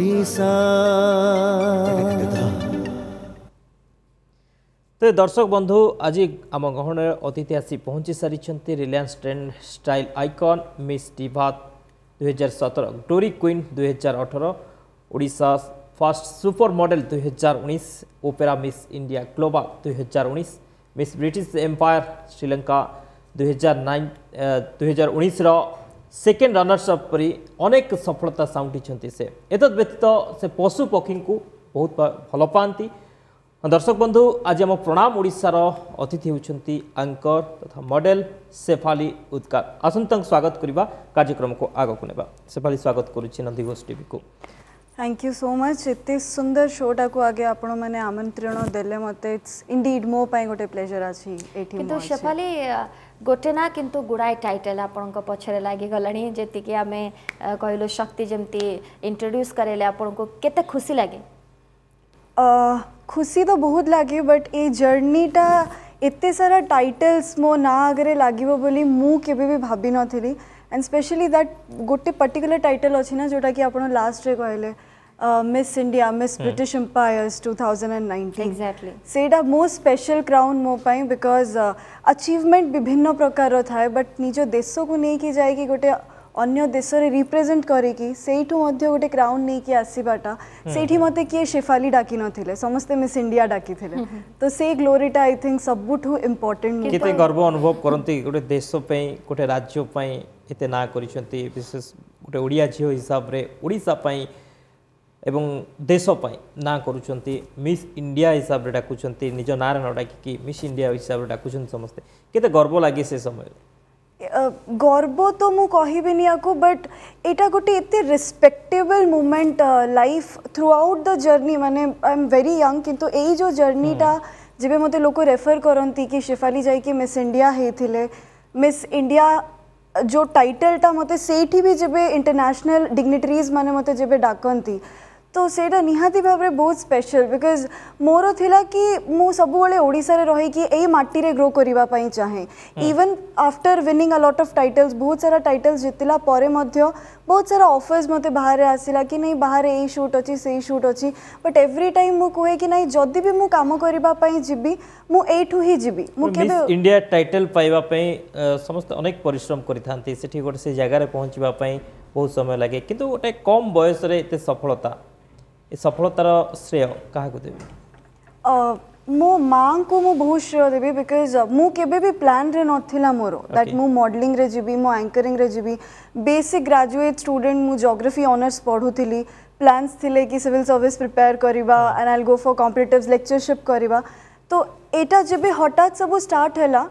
ढोली सा ତେବେ ଦର୍ଶକ ବନ୍ଧୁ ଆଜି ଆମ ଗହଣରେ ଅତିଥି ଆସି ପହଞ୍ଚି ସାରିଛନ୍ତି Reliance trend style icon Miss Diva ଦୁଇହଜାର ସତର ଡୋରି କୁଇନ୍ ଦୁଇହଜାର ଅଠର ଓଡ଼ିଶା ଫାଷ୍ଟ ସୁପର ମଡେଲ୍ ଦୁଇହଜାର ଉଣେଇଶ ଓପେରା ମିସ୍ ଇଣ୍ଡିଆ ଗ୍ଲୋବା ଦୁଇହଜାର ଉଣେଇଶ ମିସ୍ ବ୍ରିଟିଶ ଏମ୍ପାୟାର ଶ୍ରୀଲଙ୍କା ଦୁଇହଜାର ନାଇନ୍ ଦୁଇହଜାର ଉଣେଇଶର सेकेंड रनर्स परि अनेक सफलता साउंटी से एतद व्यतीत से पशु पक्षी को बहुत भल पाती दर्शक बंधु आज आम प्रणाम ओडार अतिथि होती तथा मडेल सेफाली उद्कार आसतु स्वागत करवा कार्यक्रम को आग को ना सेफाली स्वागत करुच्ची नंदीघोष टी को थैंक यू सो मच एत सुंदर शोटा को आगे आपण मैंने आमंत्रण देले इट्स इंडीड मोपाई गोटे प्लेजर अच्छी शेफाली गोटे ना कि गुड़ाए टाइटल आपण पछर लगिगला जी आम कहल शक्ति जमी इंट्रोड्यूस करेले आपण को केते खुशी लगे खुशी तो बहुत लगे बट ये जर्नीटा एत सारा टाइटल्स मो ना आगे लगे बोली मुझे भी भाव नी एंड स्पेशली दैट गोटे पर्टिकुलर टाइटल अच्छी ना जोटा कि आप लास्ट रे कहले Miss India Miss British empires 2019 exactly सेडा मोस्ट स्पेशल क्राउन मो पाई बिकॉज अचीवमेंट विभिन्न प्रकार थाए बट निज देश को लेकिन जाए कि गोटे अन्य देश में रिप्रेजेंट करूँ गोटे क्राउन नहीं कि आसवाटा hmm. से मत किए शेफाली डाक समस्त मिस इंडिया डाकि तो से ग्लोरीटा आई थिंक सब इम्पोर्टेन्ट गर्व अनुभव करती गोटे देश गोटे राज्यपाई ये ना करते विशेष गोटे ओडिया झील हिसाब से ओडापाई एवं देश ना करूँ इंडिया हिसाब से डाकुं निज ना डाकि मिस इंडिया हिसाब से डाकुं समस्ते के गर्व लगे से समय गर्व तो मुझे कह बट एटा गोटे एत respectable moment life throughout the journey माने आई एम वेरी यंग किंतु यही जो जर्नीटा जब मत लोक रेफर करती कि शेफाली जाइए मिस इंडिया होते मिस इंडिया जो टाइटलटा मत से भी जब इंटरनेशनल डिग्नेटरीज मैंने मतलब जब डाकती तो सेटा निहाती भाव में बहुत स्पेशल बिकज मोर थी कि मु सब बळे ओडिसा रही कि एई ग्रो करने चाहे even after winning a lot of titles बहुत सारा टाइटल्स जितला परे मध्य बहुत सारा ऑफर्स मते बाहर आसला कि नहीं बाहर ए शूट अछि से शूट अछि बट एवरी टाइम मु कहे कि नहीं जदी भी मु काम करिबा पई जिबी मु इंडिया टाइटल पाइबा समस्त अनेक परिश्रम कर सेठी गोटे जगह रे बहुत समय लगे कि गोटे कम बयस रे सफलता ଏ ସଫଳତାର ଶ୍ରେୟ କାହାକୁ ଦେବେ ମୋ ମାଆଙ୍କୁ ମୁଁ ବହୁତ ଶ୍ରେୟ ଦେବି ବିକଜ ମୁଁ କେବେ ବି ପ୍ଲାନ୍ରେ ନଥିଲା ମୋର ଦ୍ୟାଟ୍ ମୁଁ ମଡ଼େଲିଂରେ ଯିବି ମୁଁ ଆଙ୍କରିଂରେ ଯିବି ବେସିକ୍ ଗ୍ରାଜୁଏଟ୍ ଷ୍ଟୁଡେଣ୍ଟ ମୁଁ ଜୋଗ୍ରାଫି ଅନର୍ସ ପଢ଼ୁଥିଲି ପ୍ଲାନ୍ସ ଥିଲେ କି ସିଭିଲ୍ ସର୍ଭିସ୍ ପ୍ରିପେୟାର କରିବା and all go for competitive lectureship କରିବା ତ ଏଇଟା ଯେବେ ହଠାତ୍ ସବୁ ଷ୍ଟାର୍ଟ ହେଲା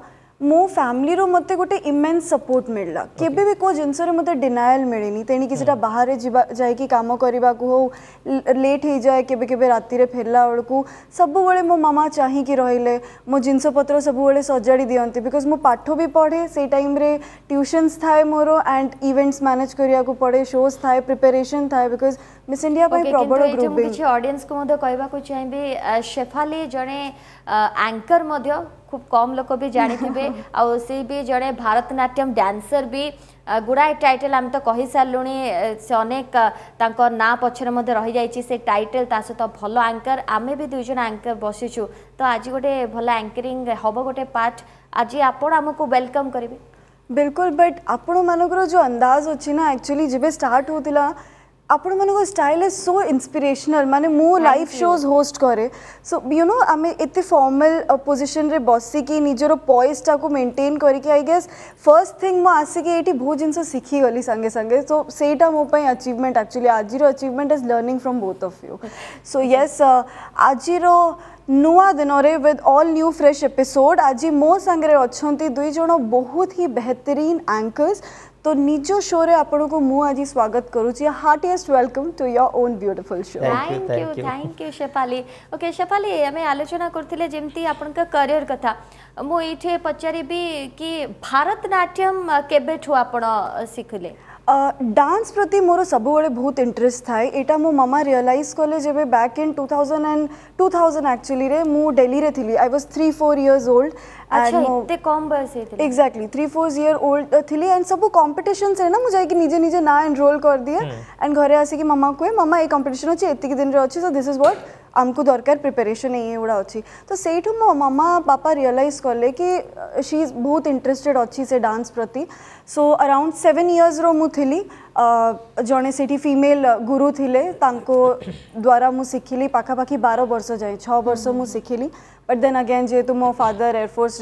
ମୋ ଫ୍ୟାମିଲିରୁ ମୋତେ ଗୋଟେ ଇମେନ୍ସ ସପୋର୍ଟ ମିଳିଲା କେବେ ବି କେଉଁ ଜିନିଷରେ ମୋତେ ଡିନାଏଲ୍ ମିଳିନି ତେଣିକି ସେଟା ବାହାରେ ଯିବା ଯାଇକି କାମ କରିବାକୁ ହଉ ଲେଟ୍ ହେଇଯାଏ କେବେ କେବେ ରାତିରେ ଫେରିଲା ବେଳକୁ ସବୁବେଳେ ମୋ ମାମା ଚାହିଁକି ରହିଲେ ମୋ ଜିନିଷପତ୍ର ସବୁବେଳେ ସଜାଡ଼ି ଦିଅନ୍ତି ବିକଜ୍ ମୁଁ ପାଠ ବି ପଢ଼େ ସେଇ ଟାଇମ୍ରେ ଟ୍ୟୁସନ୍ସ ଥାଏ ମୋର ଆଣ୍ଡ ଇଭେଣ୍ଟସ୍ ମ୍ୟାନେଜ୍ କରିବାକୁ ପଡ଼େ ଶୋଜ୍ ଥାଏ ପ୍ରିପାରେସନ୍ ଥାଏ ବିକଜ୍ ମିସ୍ ଇଣ୍ଡିଆ ପାଇଁ ପ୍ରବଳ ଗ୍ରୁପିଂ କିଛି ଅଡିଏନ୍ସକୁ ମଧ୍ୟ କହିବାକୁ ଚାହିଁବି ଶେଫାଲି ଜଣେ ଆଙ୍କର ମଧ୍ୟ ଖୁବ୍ କମ୍ ଲୋକ ବି ଜାଣିଥିବେ ଆଉ ସେ ବି ଜଣେ ଭାରତନାଟ୍ୟମ ଡ୍ୟାନ୍ସର ବି ଗୁଡ଼ାଏ ଟାଇଟେଲ୍ ଆମେ ତ କହିସାରିଲୁଣି ସେ ଅନେକ ତାଙ୍କ ନାଁ ପଛରେ ମଧ୍ୟ ରହିଯାଇଛି ସେ ଟାଇଟେଲ୍ ତା ସହିତ ଭଲ ଆଙ୍କର ଆମେ ବି ଦୁଇ ଜଣ ଆଙ୍କର ବସିଛୁ ତ ଆଜି ଗୋଟେ ଭଲ ଆଙ୍କରିଂ ହେବ ଗୋଟେ ପାର୍ଟ ଆଜି ଆପଣ ଆମକୁ ୱେଲକମ୍ କରିବେ ବିଲକୁଲ ବଟ୍ ଆପଣମାନଙ୍କର ଯେଉଁ ଅନ୍ଦାଜ ଅଛି ନା ଆକ୍ଚୁଆଲି ଯେବେ ଷ୍ଟାର୍ଟ ହେଉଥିଲା आपण मन स्टाइल इज सो इंस्पिरेशनल माने मु लाइव शोज होस्ट करे सो यू नो आमे इते फॉर्मल पोजीशन रे बसी की निजरो पॉइज टा को मेंटेन करी आई गेस फर्स्ट थिंग मो आसी की बहुत जिन सीखी संगे संगे सो सेटा मो पई एक्चुअली आज achievement is learning from both of you so ये आज नुआ दिन रे with all new fresh episode आज मो संगे अच्छा दुई बहुत ही बेहतरीन एंकर्स तो निज शो को मु आज स्वागत करू छी welcome to your own beautiful show thank you thank you Shefali okay Shefali हमें आलोचना करथिले जेमती आपन करियर कथा मु एठे कि भरतनाट्यम केबे छु डांस प्रति मोर सब बहुत इंटरेस्ट था यहाँ मो मामा रियलाइज कले जब बैक इन 2000 एंड 2000 एक्चुअली रे मु दिल्ली रे थी I was three four years old अच्छा इतने कम बयस ହେଇଥିଲା एग्जैक्टली 3 4 ईयर ओल्ड थिली एंड सब कंपटीशन से ना मुझे निजे निजे ना एनरोल कर दिए एंड हम्म। घर आसिक मामा कहे मामा ये कंपिटन अच्छे अछि दिन अच्छे सो दिस इज व्हाट आमको दरकार प्रिपेरेसन ये एगुड़ा अच्छी तो सही मो मामा पापा रियलाइज कले कि सी uh, बहुत इंटरेस्टेड अच्छी से डांस प्रति सो अराउंड सेवेन इयर्स रो मुझे जड़े से फिमेल गुरु थे द्वारा मुझे शिखिली पाखापाखि बार वर्ष जाए छर्ष मुझे शिखिली बट देन अगेन जेहेतु मो फादर एयरफोर्स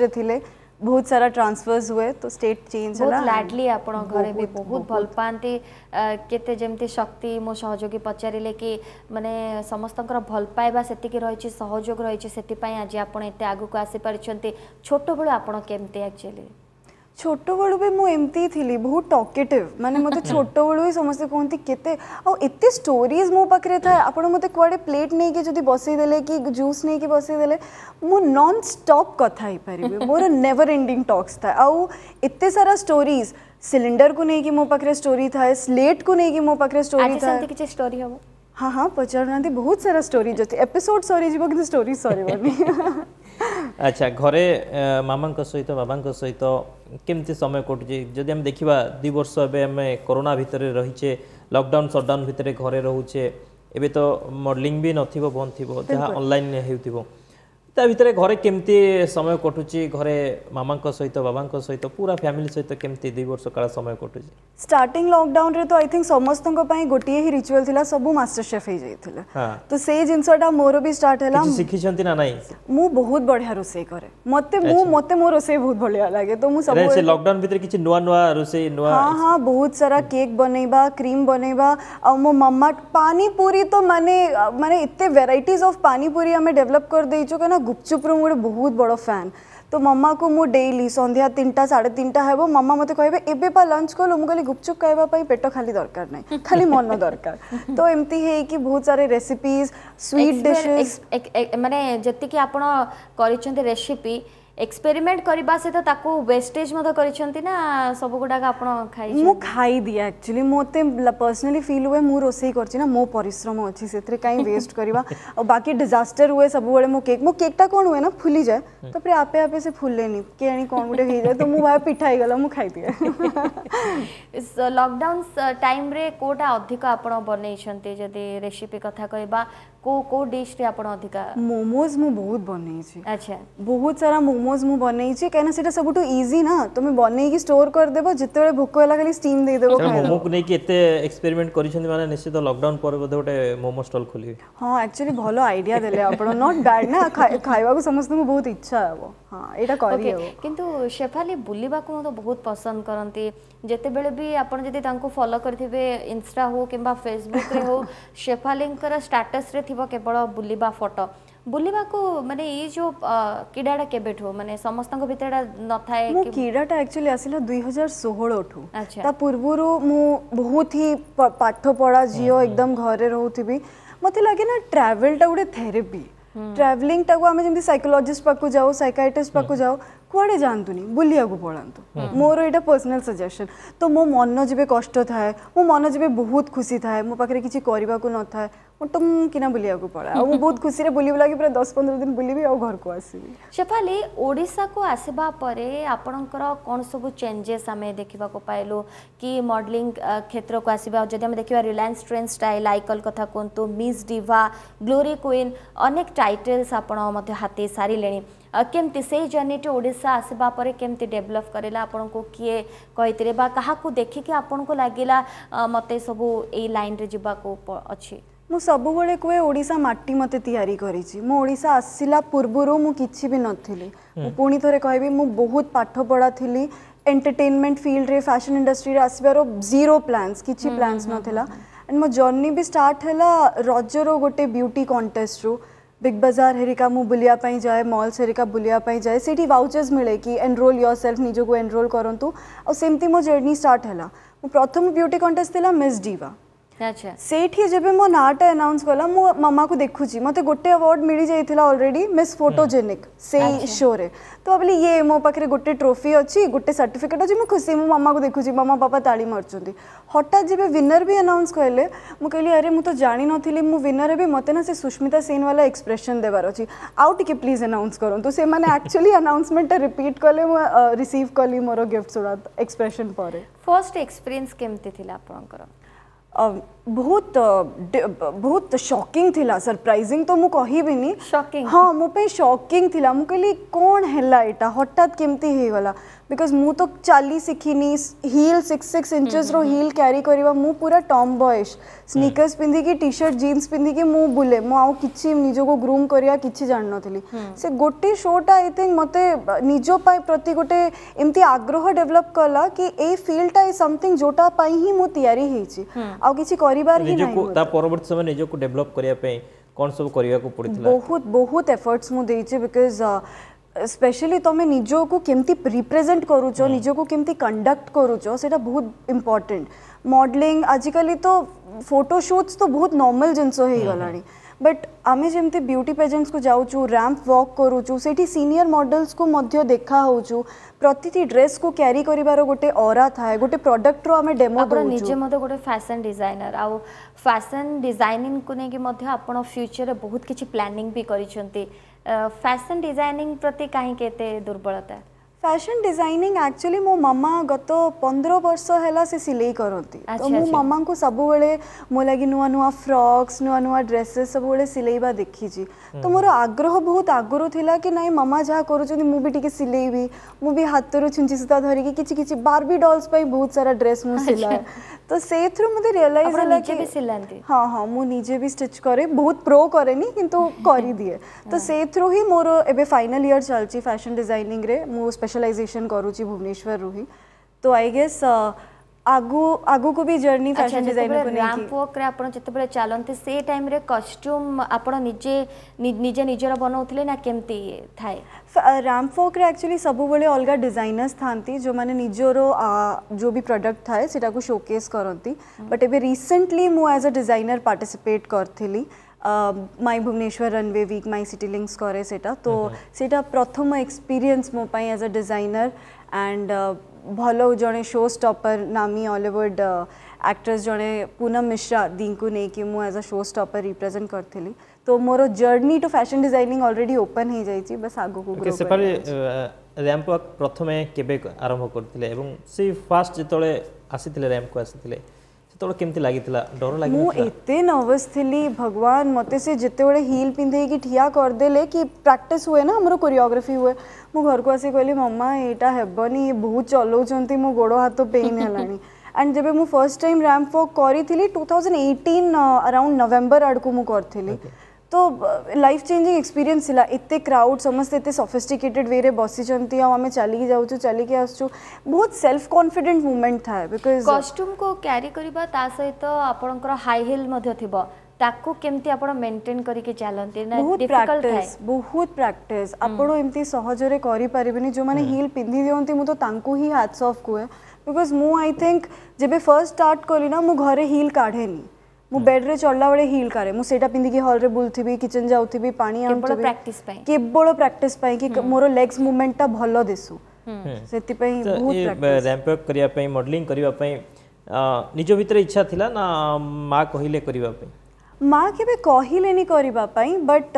बहुत सारा ट्रांसफर्स हुए तो स्टेट चेंज होला लाडली आपण घरे भी बहुत भल पाती केते शक्ति मो सहयोगी पचारिले कि मानने समस्त भल पाइबा सेति कि सहयोग रहिछि आज आपण एते को आसी परिछंती छोट बळ आपण छोट बलू भी मुमती थी बहुत टकेटिव मानते मतलब छोट बलू समस्त कहते केते स्टोरीज मो पाखे था आप मत कड़े प्लेट नहीं कि जो बसईदे कि जूस नहीं कि बसईदे मुझ नन स्टप कथपर मोर नेवर एंडिंग टक्स था आत सारा स्टोरीज सिलिंडर को लेकिन मो पाखे स्टोरी था स्लेट को लेकिन मो पाखे स्टोरी था हाँ हाँ पचारूना बहुत सारा स्टोरी जो एपिसोड सरीज कि स्टोरी सर अच्छा घरे मामा सहित बाबा सहित କେମିତି ସମୟ କଟୁଛି ଯଦି ଆମେ ଦେଖିବା ଦୁଇ ବର୍ଷ ଏବେ ଆମେ କରୋନା ଭିତରେ ରହିଛେ ଲକଡାଉନ୍ ସଟ୍ଡାଉନ୍ ଭିତରେ ଘରେ ରହୁଛେ ଏବେ ତ ମଡ଼େଲିଂ ବି ନଥିବ ବନ୍ଦ ଥିବ ଯାହା ଅନଲାଇନ୍ ହେଉଥିବ ତା ଭିତରେ ଘରେ କେମିତି ସମୟ କଟୁଛି ଘରେ ମାମାଙ୍କ ସହିତ ବାବାଙ୍କ ସହିତ ପୁରା ଫ୍ୟାମିଲି ସହିତ କେମିତି ଦୁଇ ବର୍ଷ କାଳ ସମୟ କଟୁଛି ଷ୍ଟାର୍ଟିଂ ଲକଡାଉନରେ ତ ଆଇ ଥିଙ୍କ ସମସ୍ତଙ୍କ ପାଇଁ ଗୋଟିଏ ହିଁ ରିଚୁଆଲ ଥିଲା ସବୁ ମାଷ୍ଟର ଶେଫ୍ ହେଇଯାଇଥିଲା ତ ସେଇ ଜିନିଷଟା ମୋର ବି ଷ୍ଟାର୍ଟ ହେଲା ଶିଖିଛନ୍ତି ନା ନାଇଁ ମୁଁ ବହୁତ ବଢିଆ ରୋଷେଇ କରେ ମତେ ମୁଁ ମତେ ମୋ ରୋଷେଇ ବହୁତ ବଢିଆ ଲାଗେ ତ ମୁଁ ସବୁ ସେ ଲକଡାଉନ ଭିତରେ କିଛି ନୂଆ ନୂଆ ରୋଷେଇ ନୂଆ ହଁ ହଁ ବହୁତ ସାରା କେକ୍ ବନେଇବା କ୍ରିମ୍ ବନେଇବା ଆଉ ମୋ ମାମା ପାନିପୁରୀ ତ ମାନେ ମାନେ ଏତେ ଭେରାଇଟିଜ ଅଫ ପାନିପୁରୀ ଆମେ ଡେଭଲପ କରିଦେଇଛୁ କାହିଁକିନା ଗୁପଚୁପ୍ର ମୁଁ ଗୋଟେ ବହୁତ ବଡ଼ ଫ୍ୟାନ୍ ତ ମାମାକୁ ମୁଁ ଡେଲି ସନ୍ଧ୍ୟା ତିନିଟା ସାଢ଼େ ତିନିଟା ହେବ ମାମା ମୋତେ କହିବେ ଏବେ ପା ଲଞ୍ଚ କଲୁ ମୁଁ କହିଲି ଗୁପଚୁପ୍ ଖାଇବା ପାଇଁ ପେଟ ଖାଲି ଦରକାର ନାହିଁ ଖାଲି ମନ ଦରକାର ତ ଏମିତି ହେଇକି ବହୁତ ସାରା ରେସିପିଜ୍ ସ୍ୱିଟ୍ ଡିଶେସ୍ ମାନେ ଯେତିକି ଆପଣ କରିଛନ୍ତି ରେସିପି एक्सपेरिमेंट करने सहित ताको वेस्टेज मत करिसेंती ना सब गुडा का आपण खाइ मु खाइ दिया एक्चुअली मोते पर्सनली फील हुए मु रोसई करछि ना मो परिश्रम अछि सेतरे काई वेस्ट करबा और बाकी डिजास्टर हुए सब बड़े मो केक मो केक ता कोन हुए ना फुली जाए तो फिर आपे आपे से फुल लेनी केनी कोन गुडे होई जाए तो मु भाई पिठाई हे गला मु खाइ दिया इस लॉकडाउन टाइम रे कोटा अधिक आपण बनेइछंती जदी रेसिपी कथा कहबा को को डिश रे आपण अधिका मोमोज मु बहुत बनई छी अच्छा बहुत सारा मोमोज मु बनई छी कहना सेटा सबटु इजी ना तुम्हें बनई की स्टोर कर देबो जते बेले भूख होला खाली स्टीम दे देबो खाइ मोमो को नै कि एते एक्सपेरिमेंट करिसन माने निश्चित लॉकडाउन पर बदे ओटे मोमो स्टॉल खोली हां एक्चुअली भलो आईडिया देले आपण नॉट बैड ना खाइबा को समस्त को बहुत इच्छा हबो हां एटा करियो ओके किंतु शेफाली बुलीबा को तो बहुत पसंद करंती जते बेले भी आपण जदी तांको फॉलो करथिबे इंस्टा हो किबा फेसबुक रे हो शेफालिंग कर स्टेटस रे थी केवल बुलवा फटो बुलवा मानते ये जो कीड़ाटा के मानते समस्त भाई न था कीड़ाटा एक्चुअली आसा दुई हजार षोह ता पूर्व बहुत ही पाठपढ़ा झी एकदम घर रोथी मत लगे ना ट्रावेलटा गोटे थेरेपी ट्रावेलिंग सैकोलोजिस्ट पाक जाऊ सैकट्रिस्ट पाक जाऊ कौन बुलाक पलातु मोर ये पर्सनाल सजेसन तो मो मन जब कष्ट मो मन जब बहुत खुशी थाए मो पाखे किसी न था टंगीना ओडा को आसवापर आपणकर चेंजेस देखा पाइल कि मडलींग क्षेत्र को आसवा देखा रिलायंस ट्रेंड स्टाइल आइकल कथ कहतु मिस डिभा ग्लोरी क्वीन अनेक टाइटल्स आपड़ हाथ सारे केमती से जर्नी टी ओा आसवापर केमती डेभलप करा आपन को किए कही क्या देखिक आपन को लगला मत सब ये लाइन में जवाक अच्छी ମୁଁ ସବୁବେଳେ କୁହେ ଓଡ଼ିଶା ମାଟି ମୋତେ ତିଆରି କରିଛି ମୁଁ ଓଡ଼ିଶା ଆସିଲା ପୂର୍ବରୁ ମୁଁ କିଛି ବି ନଥିଲି ମୁଁ ପୁଣି ଥରେ କହିବି ମୁଁ ବହୁତ ପାଠପଢ଼ା ଥିଲି ଏଣ୍ଟରଟେନମେଣ୍ଟ ଫିଲ୍ଡରେ ଫ୍ୟାସନ୍ ଇଣ୍ଡଷ୍ଟ୍ରିରେ ଆସିବାର ଜିରୋ ପ୍ଲାନ୍ସ କିଛି ପ୍ଲାନ୍ସ ନଥିଲା ଆଣ୍ଡ ମୋ ଜର୍ଣ୍ଣି ବି ଷ୍ଟାର୍ଟ ହେଲା ରଜର ଗୋଟେ ବ୍ୟୁଟି କଣ୍ଟେଷ୍ଟରୁ ବିଗ୍ ବଜାର ହେରିକା ମୁଁ ବୁଲିବା ପାଇଁ ଯାଏ ମଲ୍ସ ହେରିକା ବୁଲିବା ପାଇଁ ଯାଏ ସେଇଠି ଭାଉଚର୍ସ ମିଳେ କି ଏନରୋଲ୍ ୟୋର୍ ସେଲ୍ଫ ନିଜକୁ ଏନରୋଲ୍ କରନ୍ତୁ ଆଉ ସେମିତି ମୋ ଜର୍ଣ୍ଣି ଷ୍ଟାର୍ଟ ହେଲା ମୁଁ ପ୍ରଥମ ବ୍ୟୁଟି କଣ୍ଟେଷ୍ଟ ଥିଲା ମିସ୍ ଡିଭା ଆଚ୍ଛା ସେଇଠି ଯେବେ ମୋ ନାଁଟା ଆନାଉନ୍ସ କଲା ମୁଁ ମାମାକୁ ଦେଖୁଛି ମୋତେ ଗୋଟେ ଆୱାର୍ଡ଼ ମିଳିଯାଇଥିଲା ଅଲରେଡ଼ି ମିସ୍ ଫଟୋଜେନିକ୍ ସେଇ ଶୋରେ ତ ଭାବିଲି ଇଏ ମୋ ପାଖରେ ଗୋଟେ ଟ୍ରଫି ଅଛି ଗୋଟେ ସାର୍ଟିଫିକେଟ୍ ଅଛି ମୁଁ ଖୁସି ମୁଁ ମାମାକୁ ଦେଖୁଛି ମାମା ବାପା ତାଳି ମାରୁଛନ୍ତି ହଠାତ୍ ଯେବେ ୱିନର୍ ବି ଆନାଉନ୍ସ କହିଲେ ମୁଁ କହିଲି ଆରେ ମୁଁ ତ ଜାଣିନଥିଲି ମୁଁ ୱିନର୍ ହେବି ମୋତେ ନା ସେ ସୁସ୍ମିତା ସେନ୍ବାଲା ଏକ୍ସପ୍ରେସନ୍ ଦେବାର ଅଛି ଆଉ ଟିକେ ପ୍ଲିଜ୍ ଆନାଉନ୍ସ କରନ୍ତୁ ସେମାନେ ଆକ୍ଚୁଆଲି ଆନାଉନ୍ସମେଣ୍ଟଟା ରିପିଟ୍ କଲେ ମୁଁ ରିସିଭ୍ କଲି ମୋର ଗିଫ୍ଟ ଗୁଡ଼ା ଏକ୍ସପ୍ରେସନ୍ ପରେ ଫର୍ଷ୍ଟ ଏକ୍ସପିରିଏନ୍ସ କେମିତି ଥିଲା ଆପଣଙ୍କର ବହୁତ ବହୁତ ସକିଂ ଥିଲା ସରପ୍ରାଇଜିଂ ତ ମୁଁ କହିବିନି ହଁ ମୋ ପାଇଁ ସକିଂ ଥିଲା ମୁଁ କହିଲି କ'ଣ ହେଲା ଏଇଟା ହଠାତ୍ କେମିତି ହେଇଗଲା बिकज मु तो चली शिखिनी हिल सिक्स सिक्स इंचेस रो हिल क्यारि कर पूरा टम बयस स्निकर्स पिंधिकी टी सर्ट जीन्स पिंधिकी मुझे बुले मुझे निजी ग्रूम करवा कि जान नी से गोटे शोटा आई थिंक मत निज प्रति गोटे एमती आग्रह डेभलप कला कि ये फिल्डटा समथिंग जोटापी ही मुझे यानी आ कि करवर्त समय निजी डेभलप करने कौन सब करने को बहुत बहुत एफर्ट्स मुझे बिकज स्पेशली तुम निज को केमती रिप्रेजेंट करुच को केमती कंडक्ट करुच से बहुत इम्पोर्टेंट मॉडलिंग आजिकल तो फोटोशूट्स तो बहुत नर्माल जिनस हो गला बट आम जमी ब्यूटी पेजेंट्स को जाऊँ रैंप वॉक करुचु से सीनियर मडल्स को मध्य देखा हो प्रति ड्रेस को क्यारी कर गोटे अरा थाए गोटे प्रडक्ट आम डेमो निजे मत गोटे फैशन डिजाइनर आ फैशन डिजाइनिंग को लेकिन आप फ्यूचर में बहुत किसी प्लानिंग भी कर ફેશન ડિઝાઇનિંગ પ્રત્યે કાંઈ કે તે દુર્બળ હતા फैशन डिजाइनिंग एक्चुअली मो मामा गत पंद्रह वर्ष है से सिलई करती तो मो मामा को सब बेले मो लगे नुआ नुआ फ्रक्स नुआ नुआ ड्रेसेस सब बेले सिलईवा देखी तो मोर आग्रह बहुत आगुरी थी कि ना मामा जहाँ कर मुझे सिलईबी मुझे रू छुंची सूता धरिकी किसी किसी डल्स बहुत सारा ड्रेस मुझे सिलाए तो से मत रियलाइज कि हाँ हाँ मुझे भी स्टिच करे बहुत प्रो करे कितु दिए तो से मोर ए फाइनाल इयर चलती फैशन डिजाइनिंग रे સ્પેશિયલાઇઝેશન કરું છું ભુવનેશ્વર રૂહી તો આઈ ગેસ আগু আগুকু বি জর্নি ফ্যাশন ডিজাইনার কো নেকি র‍্যাম্প ওয়ার্ক রে আপন যেতবেলে চালন্তে সে টাইম রে কস্টিউম আপন নিজে নিজে নিজর বনাউতলে না কেমতি থাই র‍্যাম্প ওয়ার্ক রে অ্যাকচুয়ালি সবুবেলে অলগা ডিজাইনর্স থানতি যো মানে নিজর যো বি প্রোডক্ট থাই সেটা কো শোকেস করন্তি বাট এবে রিসেন্টলি মু অ্যাজ আ ডিজাইনার পার্টিসিপেট করথিলি my Bhubaneswar runway week my city links করে সেটা তো সেটা প্রথম এক্সপিরিয়েন্স মো পাই এজ এ ডিজাইনর অ্যান্ড ଭଲ ଜଣେ ଶୋ ଷ୍ଟପର୍ ନାମୀ ଅଲିଉଡ଼ ଆକ୍ଟ୍ରେସ୍ ଜଣେ ପୁନମ ମିଶ୍ରା ଦିଙ୍କୁ ନେଇକି ମୁଁ ଆଜ୍ ଅ ଶୋ ଷ୍ଟପର୍ ରିପ୍ରେଜେଣ୍ଟ କରିଥିଲି ତ ମୋର journey to fashion designing already open ହେଇଯାଇଛି ବାସ୍ ଆଗକୁ ସେପାରେ ର୍ୟାମ୍ପ ୱାକ୍ ପ୍ରଥମେ କେବେ ଆରମ୍ଭ କରିଥିଲେ ଏବଂ ସେଇ ଫାର୍ଷ୍ଟ ଯେତେବେଳେ ଆସିଥିଲେ ର୍ୟାମ୍ପକୁ ଆସିଥିଲେ भगवान मत से हिल पिंधे ठिया कर कि प्राक्ट हुए ना आम कोरियोग्राफी हुए मुझे घर को आसी कहली मम्मा यहाँ हेबनी बहुत चलाउं मो गोड़ हाथ पेन है एंड जब मुझ फर्स्ट टाइम रैम्प वॉक करी two thousand eighteen around November आड़ को मुझी तो लाइफ चेंजिंग एक्सपीरियंस थिला इत्ते क्राउड समस्त इत्ते सोफिस्टिकेटेड वेरे बसी चंती आ हमें चली जाउ छु चली के आस छु बहुत सेल्फ कॉन्फिडेंट मोमेंट था बिकॉज़ कॉस्ट्यूम को कैरी करबा ता सहित आपनकर हाई हील मध्य थिबो ताको केमती आपण मेंटेन करके चालंती ना डिफिकल्ट था बहुत प्रैक्टिस हम्म। आपण एमती सहज रे करी परबेनी जो माने हील हम्म। पिंधी देउंती मु तो तांकू ही हैट्स ऑफ को बिकॉज़ मु आई थिंक जेबे फर्स्ट स्टार्ट करली ना मु घरे हील काढेनी ମୁଁ ବେଡ୍ରେ ଚଳିଲା ବେଳେ ହିଲ୍ କରେ ମୁଁ ସେଇଟା ପିନ୍ଧିକି ହଲ୍ରେ ବୁଲୁଥିବି କିଚେନ୍ ଯାଉଥିବି ପାଣି ଆଣୁଥିବି କେବଳ ପ୍ରାକ୍ଟିସ୍ ପାଇଁ କି ମୋର ଲେଗ୍ସ ମୁଭମେଣ୍ଟଟା ଭଲ ଦିଶୁ ସେଥିପାଇଁ ରାମ୍ପ ଅପ୍ କରିବା ପାଇଁ ମଡେଲିଂ କରିବା ପାଇଁ ନିଜ ଭିତରେ ଇଚ୍ଛା ଥିଲା ନା ମା କହିଲେ କରିବା ପାଇଁ ମା କେବେ କହିଲେନି କରିବା ପାଇଁ ବଟ୍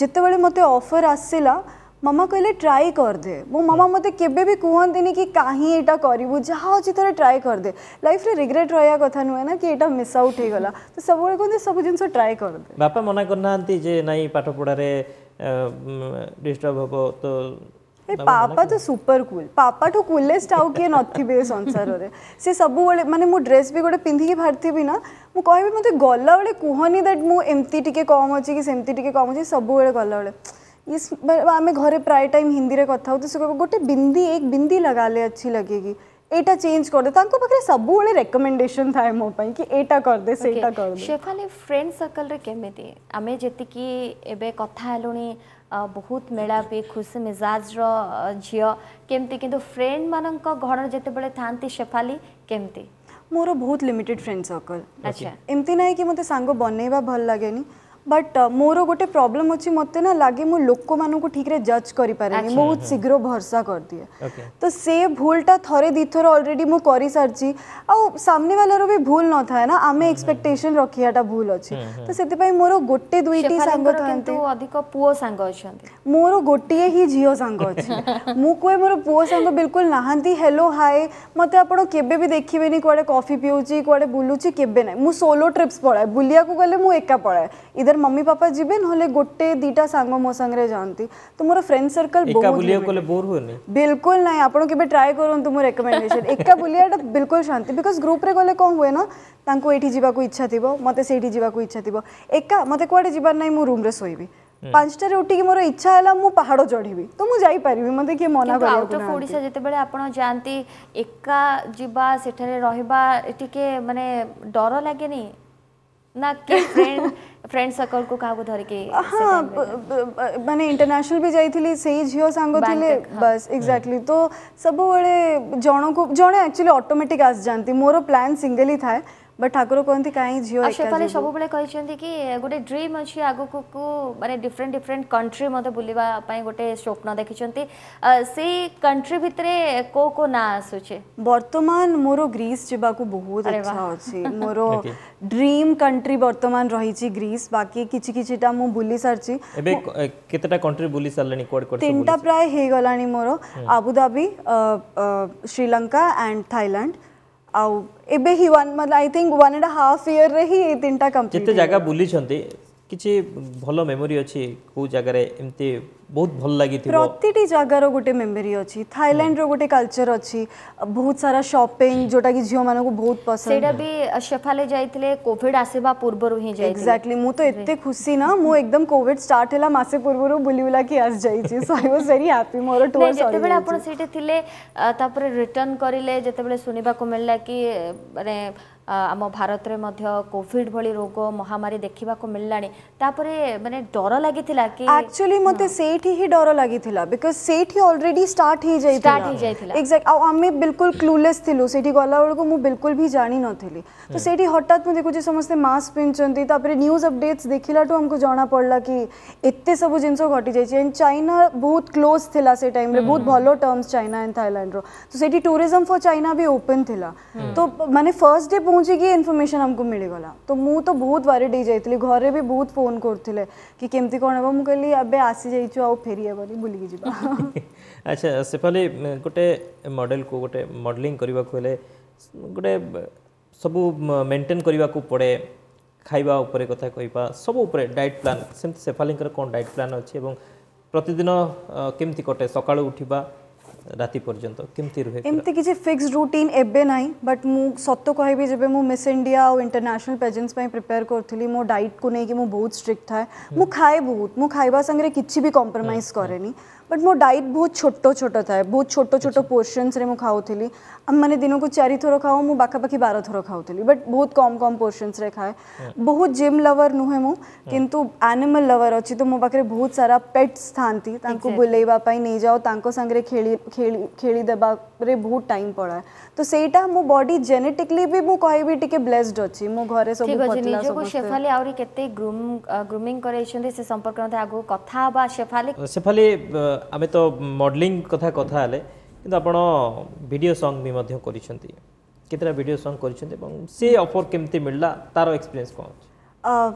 ଯେତେବେଳେ ମୋତେ ଅଫର୍ ଆସିଲା ମାମା କହିଲେ ଟ୍ରାଏ କରିଦେ ମୋ ମାମା ମୋତେ କେବେ ବି କୁହନ୍ତିନି କି କାହିଁ ଏଇଟା କରିବୁ ଯାହା ଅଛି ଥରେ ଟ୍ରାଏ କରିଦେ ଲାଇଫ୍ରେ ରିଗ୍ରେଟ୍ ରହିବା କଥା ନୁହେଁ ନା କି ଏଇଟା ମିସ୍ ଆଉଟ୍ ହେଇଗଲା ତ ସବୁବେଳେ କୁହନ୍ତି ସବୁ ଜିନିଷ ଟ୍ରାଏ କରିଦେ ବାପା ମନା କରିନାହାନ୍ତି ଯେ ନାଇଁ ପାଠ ପଢ଼ାରେ ଡିଷ୍ଟର୍ବ ହେବ ତ ପାପା ତ ସୁପର କୁଲ୍ ପାପାଠୁ କୁଲେଷ୍ଟ ଆଉ କିଏ ନଥିବେ ଏ ସଂସାରରେ ସେ ସବୁବେଳେ ମାନେ ମୁଁ ଡ୍ରେସ୍ ବି ଗୋଟେ ପିନ୍ଧିକି ବାହାରିଥିବି ନା ମୁଁ କହିବି ମୋତେ ଗଲାବେଳେ କୁହନି ଦ୍ୟାଟ୍ ମୁଁ ଏମିତି ଟିକେ କମ୍ ଅଛି କି ସେମିତି ଟିକେ କମ୍ ଅଛି ସବୁବେଳେ ଗଲାବେଳେ इस आम घर प्राय टाइम हिंदी में कथ हूँ कह गोटे बिंदी एक बिंदी लगा ले अच्छी लगेगी एटा चेंज कर दे तांको पखरे सब बोले रेकमेंडेशन थाए मो पई कि एटा कर दे सेटा okay. कर दे शेफाली फ्रेंड सर्कल रे केमे दे आमे जति कि एबे कथा हलोनी बहुत मेला पे खुश मिजाज रो झियो केमती किंतु फ्रेंड मानन को घर जते बेले थांती शेफाली केमती मोर बहुत लिमिटेड फ्रेंड सर्कल अच्छा एमती नै कि मते सांगो बनेबा भल लागेनी बट मोर गोटे प्रोब्लेम अच्छी मत लगे मु लोक मानक ठीक जज करें बहुत शीघ्र भरसा कर दिए तो से भूलटा थे दीथर अलरेडी मु कर सारी सामने वालार भी भूल न था ना आम एक्सपेक्टेसन रखाटा भूल अच्छे तो से मोर गोटे दुईटी सांग मोर गोटे ही झील सांग अच्छे मु मोर पु सांग बिल्कुल नहांती हेलो हाय मत आप केबे देखिए कफी पीऊँ कुआडे बुलूँ केबे ना मु सोलो ट्रिप्स पढ़ाए बुलाया गले मु एका इधर either mummy papa jibe নহলে গোটে দুইটা সাঙ্গ মো সঙ্গে যাতে তো মোর ফ্রেন্ড সার্কল একা বুলিয়া কলে বোর হুনি বিলকুল নাই আপন কেবে ট্রাই করন্তু মো রেকমেন্ডেশন একা বুলিয়াটা বিলকুল শান্তি বিকজ গ্রুপ রে গলে কোন হুয়ে না তাঙ্কু এইটি জিবাকু ইচ্ছা থিব মতে সেইটি জিবাকু ইচ্ছা থিব একা মতে কোয়াড়ে জিবার নাই মো রুম রে শোইবি পাঁচটার উঠিকি মোর ইচ্ছা হল মু পাহাড় চড়িবি তো মু যাই পারিবি মতে কি মনা করে আউট অফ ওড়িশা যেতেবেলে আপন জানতি একা জিবা সেঠারে রহিবা টিকে মানে ডর লাগেনি नक्की फ्रेंड फ्रेंड सर्कल को का को धर के हां माने इंटरनेशनल भी जाई थीली सही झियो सांगो थीले हाँ। बस एग्जैक्टली तो सब बड़े जणो को जणे एक्चुअली ऑटोमेटिक आस जानती मोर प्लान सिंगल ही थाए ବଟ୍ ଠାକୁର କୁହନ୍ତି କାହିଁ ଝିଅ ଆଶେଫାଲି ସବୁବେଳେ କହିଛନ୍ତି କି ଗୋଟେ ଡ୍ରିମ୍ ଅଛି ଆଗକୁ ମାନେ ଡିଫରେଣ୍ଟ ଡିଫରେଣ୍ଟ କଣ୍ଟ୍ରି ମଧ୍ୟ ବୁଲିବା ପାଇଁ ଗୋଟେ ସ୍ୱପ୍ନ ଦେଖିଛନ୍ତି ସେଇ କଣ୍ଟ୍ରି ଭିତରେ କେଉଁ କେଉଁ ନାଁ ଆସୁଛି ବର୍ତ୍ତମାନ ମୋର ଗ୍ରୀସ୍ ଯିବାକୁ ବହୁତ ଇଚ୍ଛା ଅଛି ମୋର ଡ୍ରିମ୍ କଣ୍ଟ୍ରି ବର୍ତ୍ତମାନ ରହିଛି ଗ୍ରୀସ୍ ବାକି କିଛି କିଛିଟା ମୁଁ ବୁଲି ସାରିଛି ଏବେ କେତେଟା କଣ୍ଟ୍ରି ବୁଲି ସାରିଲେଣି କୁଆଡ଼େ କୁଆଡ଼େ ତିନିଟା ପ୍ରାୟ ହେଇଗଲାଣି ମୋର ଆବୁଧାବି ଶ୍ରୀଲଙ୍କା ଆଣ୍ଡ ଥାଇଲାଣ୍ଡ आउ एबे ही वन मतलब I think one and half year रे ही ए तीनटा कंप्लीट जते जगह बुली छंती किछि भलो मेमोरी अछि को जगह रे एमती ବହୁତ ଭଲ ଲାଗିଥିବ ପ୍ରତିଟି ଜାଗାର ଗୋଟେ ମେମୋରି ଅଛି ଥାଇଲାଣ୍ଡର ଗୋଟେ କଲଚର ଅଛି ବହୁତ ସାରା ସପିଂ ଯୋଉଟା କି ଝିଅମାନଙ୍କୁ ବହୁତ ପସନ୍ଦ ସେଇଟା ବି ଶେଫାଲେ ଯାଇଥିଲେ କୋଭିଡ ଆସିବା ପୂର୍ବରୁ ହିଁ ଯାଇଥିଲେ ଏକ୍ଜାକ୍ଟଲି ମୁଁ ତ ଏତେ ଖୁସି ନା ମୁଁ ଏକଦମ କୋଭିଡ ଷ୍ଟାର୍ଟ ହେଲା ମାସେ ପୂର୍ବରୁ ବୁଲି ବୁଲା କି ଆସି ଯାଇଛି so I was very happy ମୋର ଟୁର୍ ଯେତେବେଳେ ଆପଣ ସେଇଠି ଥିଲେ ତାପରେ ରିଟର୍ନ କରିଲେ ଯେତେବେଳେ ଶୁଣିବାକୁ ମିଳିଲା କି ମାନେ आम भारत में कोड भाई रोग महामारी देखा मिलला मैंने डर लगी एक्चुअली मत से ही डर लगी बिकज से अलरेडी स्टार्ट आम बिल्कुल क्लूलेस गला बेलू मुझे बिल्कुल भी जान नी तो से हटात मुझे देखुची समस्ते मस्क पिंधे न्यूज अपडेट्स देखला ठूँ आमको जना पड़ा कि एत सब जिन घटी जाए चाइना बहुत क्लोज था टाइम बहुत भल टर्म्स चाइना एंड थैलैंड रो तो सेम फर चाइना भी ओपन थी तो मैंने फर्स्ट डे पहुँचे कि आमको मिलगला तो मुँह तो बहुत वारिड होती घर भी बहुत फोन करते कि कमी कौन हम कहली अबे आसी जाइए आ फेरी हेबन बुलिकी अच्छा से पहले गोटे मडेल को गोटे मॉडलिंग करने गोटे सब मेन्टेन करने को पड़े खाइबा कथा कहवा सब उपर डाइट प्लान सेफाली कौन डाइट प्लान अच्छे प्रतिदिन केमती कटे सका उठा राती पर्यंत किमती रहे एमते कि जे फिक्स रूटीन एबे नाही बट मु सत्त कहि भी जेबे मु मिस इंडिया आ इंटरनेशनल पेजेंट्स पे प्रिपेयर करथली मो डाइट को नै कि मु बहुत स्ट्रिक्ट था मु खाए बहुत मु खाइबा संग रे किछि भी कॉम्प्रोमाइज करेनी बट मो डाइट बहुत छोट छोट था बहुत छोट छोट पोर्सनस खाऊली मैंने दिन को चार थर खाओ मुझ पाखापाखी बार थर खाऊली बट बहुत कम कम पोर्सनस खाए बहुत जिम लवर नुहे मुझु आनिमल लवर अच्छी तो मो पाखे बहुत सारा पेट्स था बुलेवाई नहीं जाओ खेली खेली खेली देवे बहुत टाइम पड़ा तो सेटा मो बॉडी जेनेटिकली भी मो कहि भी टिके ब्लेस्ड अछि मो घरे सब पतला सब ठीक अछि निजो शेफाली आउरी केते ग्रूम ग्रूमिंग करैछन से संपर्क करथ आगु कथा बा शेफाली शेफाली आमे तो मॉडलिंग कथा कथा आले किंतु आपण वीडियो सॉन्ग भी मध्ये करिछन केतरा वीडियो सॉन्ग करिछन एवं से ऑफर केमते मिलला तारो एक्सपीरियंस कोन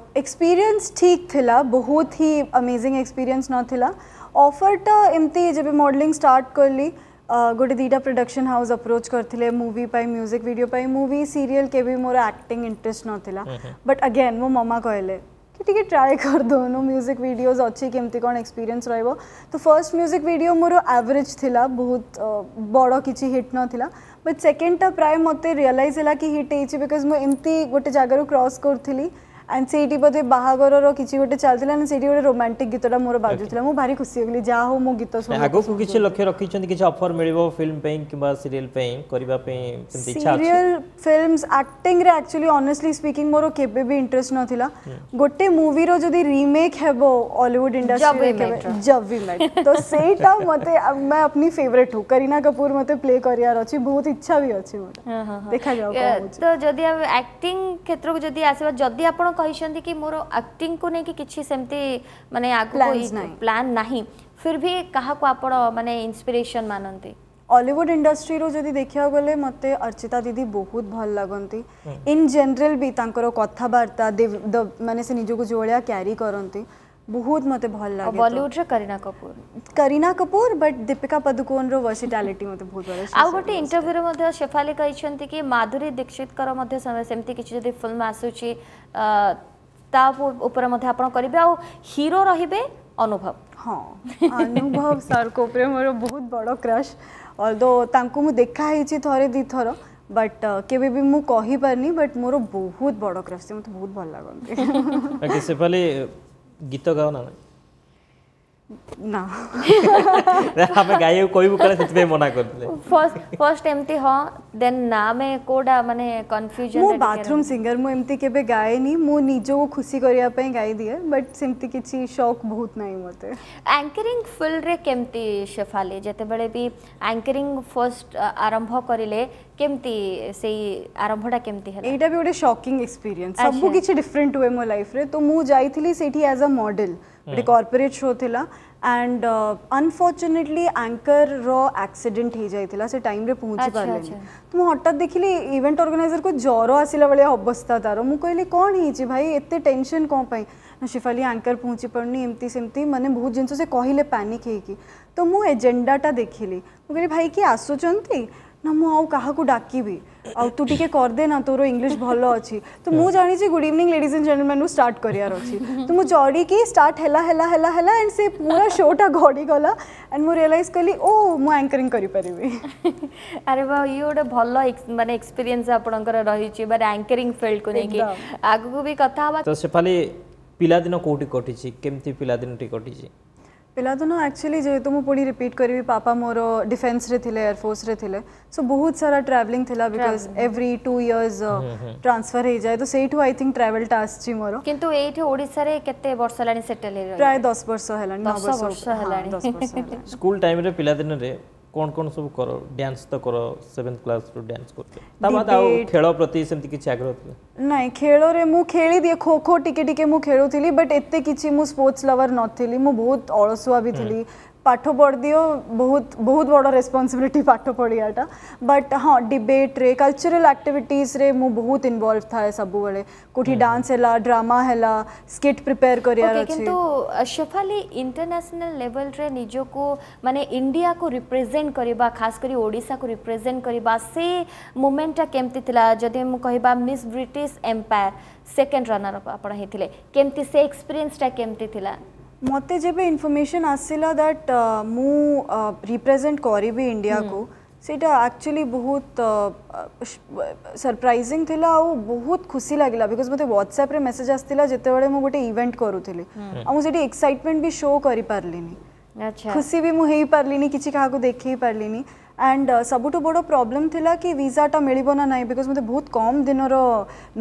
अछि एक्सपीरियंस ठीक थिला बहुत ही अमेजिंग एक्सपीरियंस न थिला ऑफर त एमती जेबे मॉडलिंग स्टार्ट करली ଗୋଟେ ଦୁଇଟା ପ୍ରଡକ୍ସନ୍ ହାଉସ୍ ଆପ୍ରୋଚ୍ କରିଥିଲେ ମୁଭି ପାଇଁ ମ୍ୟୁଜିକ୍ ଭିଡ଼ିଓ ପାଇଁ ମୁଭି ସିରିଏଲ୍ କେବେ ମୋର ଆକ୍ଟିଂ ଇଣ୍ଟରେଷ୍ଟ ନଥିଲା ବଟ୍ ଆଗେନ୍ ମୋ ମାମା କହିଲେ କି ଟିକେ ଟ୍ରାଏ କରିଦେଉନୁ ମ୍ୟୁଜିକ୍ ଭିଡ଼ିଓଜ୍ ଅଛି କେମିତି କ'ଣ ଏକ୍ସପିରିଏନ୍ସ ରହିବ ତ ଫର୍ଷ୍ଟ ମ୍ୟୁଜିକ୍ ଭିଡ଼ିଓ ମୋର ଆଭରେଜ୍ ଥିଲା ବହୁତ ବଡ଼ କିଛି ହିଟ୍ ନଥିଲା ବଟ୍ ସେକେଣ୍ଡଟା ପ୍ରାୟ ମୋତେ ରିଅଲାଇଜ୍ ହେଲା କି ହିଟ୍ ହେଇଛି ବିକଜ୍ ମୁଁ ଏମିତି ଗୋଟେ ଜାଗାରୁ କ୍ରସ୍ କରୁଥିଲି ଆଣ୍ଡ ସେଇଠି ବୋଧେ ବାହାଘରର କିଛି ଗୋଟେ ଚାଲିଥିଲା ନା ସେଇଠି ଗୋଟେ ରୋମାଣ୍ଟିକ୍ ଗୀତଟା ମୋର ବାଜୁଥିଲା ମୁଁ ଭାରି ଖୁସି ହେଇଗଲି ଯାହା ହଉ ମୋ ଗୀତ ଶୁଣି ଆଗକୁ କିଛି ଲକ୍ଷ୍ୟ ରଖିଛନ୍ତି କିଛି ଅଫର୍ ମିଳିବ ଫିଲ୍ମ ପାଇଁ କିମ୍ବା ସିରିଏଲ ପାଇଁ କରିବା ପାଇଁ ସେମିତି ଇଚ୍ଛା ଅଛି ସିରିଏଲ ଫିଲ୍ମସ୍ ଆକ୍ଟିଂରେ ଆକ୍ଚୁଆଲି ଅନେଷ୍ଟଲି ସ୍ପିକିଂ ମୋର କେବେ ବି ଇଣ୍ଟରେଷ୍ଟ ନଥିଲା ଗୋଟେ ମୁଭିର ଯଦି ରିମେକ୍ ହେବ हॉलीवुड इंडस्ट्री में जब भी मेट तो सेटा मते मैं अपनी फेवरेट हूँ करीना कपूर मते प्ले करियर अच्छी बहुत इच्छा भी अच्छी मोर देखा जाओ तो जदि एक्टिंग क्षेत्र को जदि आसीबा जदि आपण କହିଛନ୍ତି କି ମୋର ଆକ୍ଟିଂକୁ ନେଇକି କିଛି ସେମିତି ମାନେ ଆଗକୁ ପ୍ଲାନ୍ ନାହିଁ ଫିର୍ ବି କାହାକୁ ଆପଣ ମାନେ ଇନ୍ସପିରେସନ୍ ମାନନ୍ତି ଅଲିଉଡ଼ ଇଣ୍ଡଷ୍ଟ୍ରିରୁ ଯଦି ଦେଖିବାକୁ ଗଲେ ମୋତେ ଅର୍ଚ୍ଚିତା ଦିଦି ବହୁତ ଭଲ ଲାଗନ୍ତି ଇନ୍ ଜେନେରାଲ ବି ତାଙ୍କର କଥାବାର୍ତ୍ତା ମାନେ ସେ ନିଜକୁ ଯେଉଁଭଳିଆ କ୍ୟାରି କରନ୍ତି बहुत मते भल लागे बॉलीवुड तो। रे करीना कपूर करीना कपूर बट दीपिका पादुकोण रो वर्सटिलिटी मते बहुत भल आ गोटे इंटरव्यू रे मते शेफाली कहिसेंती की माधुरी दीक्षित कर मते समय सेमती किछ जदी फिल्म आसुची ता ऊपर मते आपण करबे आ हीरो रहिबे अनुभव हाँ अनुभव सर को प्रेम मोर बहुत बड़ क्रश अल्दो मु देखा ही थे दि थर बट के भी मुझे कही पार बट मोर बहुत बड़ क्रश से मतलब बहुत भल लगे ଗୀତ ଗାଅ ନା ନା ଆମେ ଗାଇବାକୁ କହିବୁ କାଳେ ସେଥିପାଇଁ ମନା କରିଥିଲେ ଫର୍ଷ୍ଟ ଫର୍ଷ୍ଟ ଏମିତି ହଁ ଦେନ୍ ନା ଆମେ କୋଉଟା ମାନେ କନଫ୍ୟୁଜନ ମୁଁ ବାଥରୁମ୍ ସିଙ୍ଗର ମୁଁ ଏମିତି କେବେ ଗାଏନି ମୁଁ ନିଜକୁ ଖୁସି କରିବା ପାଇଁ ଗାଇଦିଏ ବଟ୍ ସେମିତି କିଛି ସଉକ ବହୁତ ନାହିଁ ମୋତେ ଆଙ୍କରିଂ ଫିଲ୍ଡରେ କେମିତି ଶେଫାଲି ଯେତେବେଳେ ବି ଆଙ୍କରିଂ ଫର୍ଷ୍ଟ ଆରମ୍ଭ କରିଲେ अच्छा. तो मु जाई थीली मॉडल कॉर्पोरेट शो थी एंड अनफर्चुनेटली एंकर रो एक्सीडेंट हो जाइला से टाइम रे पहुंच अच्छा, पारले अच्छा. तो मु हटात देखली इवेंट ऑर्गेनाइजर को ज्वर आसीला वाले अवस्था तारो मु कहली कौन हिची भाई एते टेंशन को पई शिफाली एंकर पहुंची पड़नी एमती सेमती मैंने बहुत जिनसे कहले पानिक है तो मुझे एजेंडाटा देखली मु कह भाई कि आसुच्च ନା ମୁଁ ଆଉ କାହାକୁ ଡାକିବି ଆଉ ତୁ ଟିକେ କରିଦେନା ତୋର ଇଂଲିଶ ଭଲ ଅଛି ତ ମୁଁ ଜାଣିଛି ଗୁଡ୍ ଇଭିନିଂ ଲେଡିଜ୍ ଆଣ୍ଡ ଜେଣ୍ଟଲମ୍ୟାନ୍ରୁ ଷ୍ଟାର୍ଟ କରିବାର ଅଛି ତ ମୁଁ ଚଢ଼ିକି ଷ୍ଟାର୍ଟ ହେଲା ହେଲା ହେଲା ହେଲା ଆଣ୍ଡ ସେ ପୁରା ଶୋଟା ଗଡ଼ିଗଲା ଆଣ୍ଡ ମୁଁ ରିଏଲାଇଜ୍ କଲି ଓ ମୁଁ ଆଙ୍କରିଂ କରିପାରିବି ଆରେ ବା ଇଏ ଗୋଟେ ଭଲ ମାନେ ଏକ୍ସପିରିଏନ୍ସ ଆପଣଙ୍କର ରହିଛି ବା ଆଙ୍କରିଂ ଫିଲ୍ଡକୁ ନେଇକି ଆଗକୁ ବି କଥା ହେବା ତ ସେଫାଲି ପିଲାଦିନ କେଉଁଠି କଟିଛି କେମିତି ପିଲାଦିନଟି କଟିଛି ପିଲା ଦିନ ଆକ୍ଚୁଆଲି ଯେହେତୁ ମୁଁ ପୁଣି ରିପିଟ୍ କରିବି ପାପା ମୋର ଡିଫେନ୍ସରେ ଥିଲେ ଏୟାରଫୋର୍ସରେ ଥିଲେ ସୋ ବହୁତ ସାରା ଟ୍ରାଭେଲିଂ ଥିଲା because every two years transfer ହେଇଯାଏ ତ ସେଇଠୁ ଆଇ ଥିଙ୍କ ଟ୍ରାଭେଲଟା ଆସିଛି ମୋର କିନ୍ତୁ ଏଇଠି ଓଡ଼ିଶାରେ କେତେ ବର୍ଷ ହେଲାଣି ସେଟେଲ ପ୍ରାୟ ଦଶ ବର୍ଷ ହେଲାଣି ଦଶ ବର୍ଷ ହେଲାଣି ସ୍କୁଲ ଟାଇମ୍ରେ ପିଲାଦିନରେ कौन कौन सब कर डांस तो कर सेवेन्थ क्लास रो डांस कर ता बाद आ खेल प्रति सेमति किछ आग्रह थिले नै खेल रे मु खेली दिए खो खो टिके टिके मु थिली बट एत्ते किछ मु स्पोर्ट्स लवर नथिली मु बहुत अलसुआ भी थिली हम्म। ପାଠ ପଢ଼ିଦିଅ ବହୁତ ବହୁତ ବଡ଼ ରେସ୍ପନ୍ସିବିଲିଟି ପାଠ ପଢ଼ିବାଟା ବଟ୍ ହଁ ଡିବେଟ୍ରେ କାଲଚରାଲ୍ ଆକ୍ଟିଭିଟିଜ୍ରେ ମୁଁ ବହୁତ ଇନଭଲ୍ଭ ଥାଏ ସବୁବେଳେ କେଉଁଠି ଡାନ୍ସ ହେଲା ଡ୍ରାମା ହେଲା ସ୍କିଟ୍ ପ୍ରିପେୟାର କରିବାର ଅଛି କିନ୍ତୁ ଶେଫାଲି ଇଣ୍ଟରନ୍ୟାସନାଲ ଲେଭେଲରେ ନିଜକୁ ମାନେ ଇଣ୍ଡିଆକୁ ରିପ୍ରେଜେଣ୍ଟ କରିବା ଖାସ କରି ଓଡ଼ିଶାକୁ ରିପ୍ରେଜେଣ୍ଟ କରିବା ସେ ମୁମେଣ୍ଟଟା କେମିତି ଥିଲା ଯଦି ମୁଁ କହିବା Miss British Empire second runner up ଆପଣ ହେଇଥିଲେ କେମିତି ସେ ଏକ୍ସପିରିଏନ୍ସଟା କେମିତି ଥିଲା मत जब इनफर्मेशन आसला दैट मु रिप्रेजेंट करी इंडिया को ସେଇଟା ଆକ୍ଚୁଆଲି ବହୁତ ସରପ୍ରାଇଜିଂ ଥିଲା ଆଉ ବହୁତ ଖୁସି ଲାଗିଲା ବିକଜ୍ ମୋତେ ହ୍ୱାଟ୍ସଆପ୍ରେ ମେସେଜ୍ ଆସିଥିଲା ଯେତେବେଳେ ମୁଁ ଗୋଟେ ଇଭେଣ୍ଟ କରୁଥିଲି ଆଉ ମୁଁ ସେଠି ଏକ୍ସାଇଟମେଣ୍ଟ ବି ଶୋ କରିପାରିଲିନି ଖୁସି ବି ମୁଁ ହେଇପାରିଲିନି କିଛି କାହାକୁ ଦେଖେଇ ପାରିଲିନି एंड सबुठ बड़ प्रोब्लेम थिला कि भिजाटा मिलबो ना नाही बिकज मते बहुत कम दिन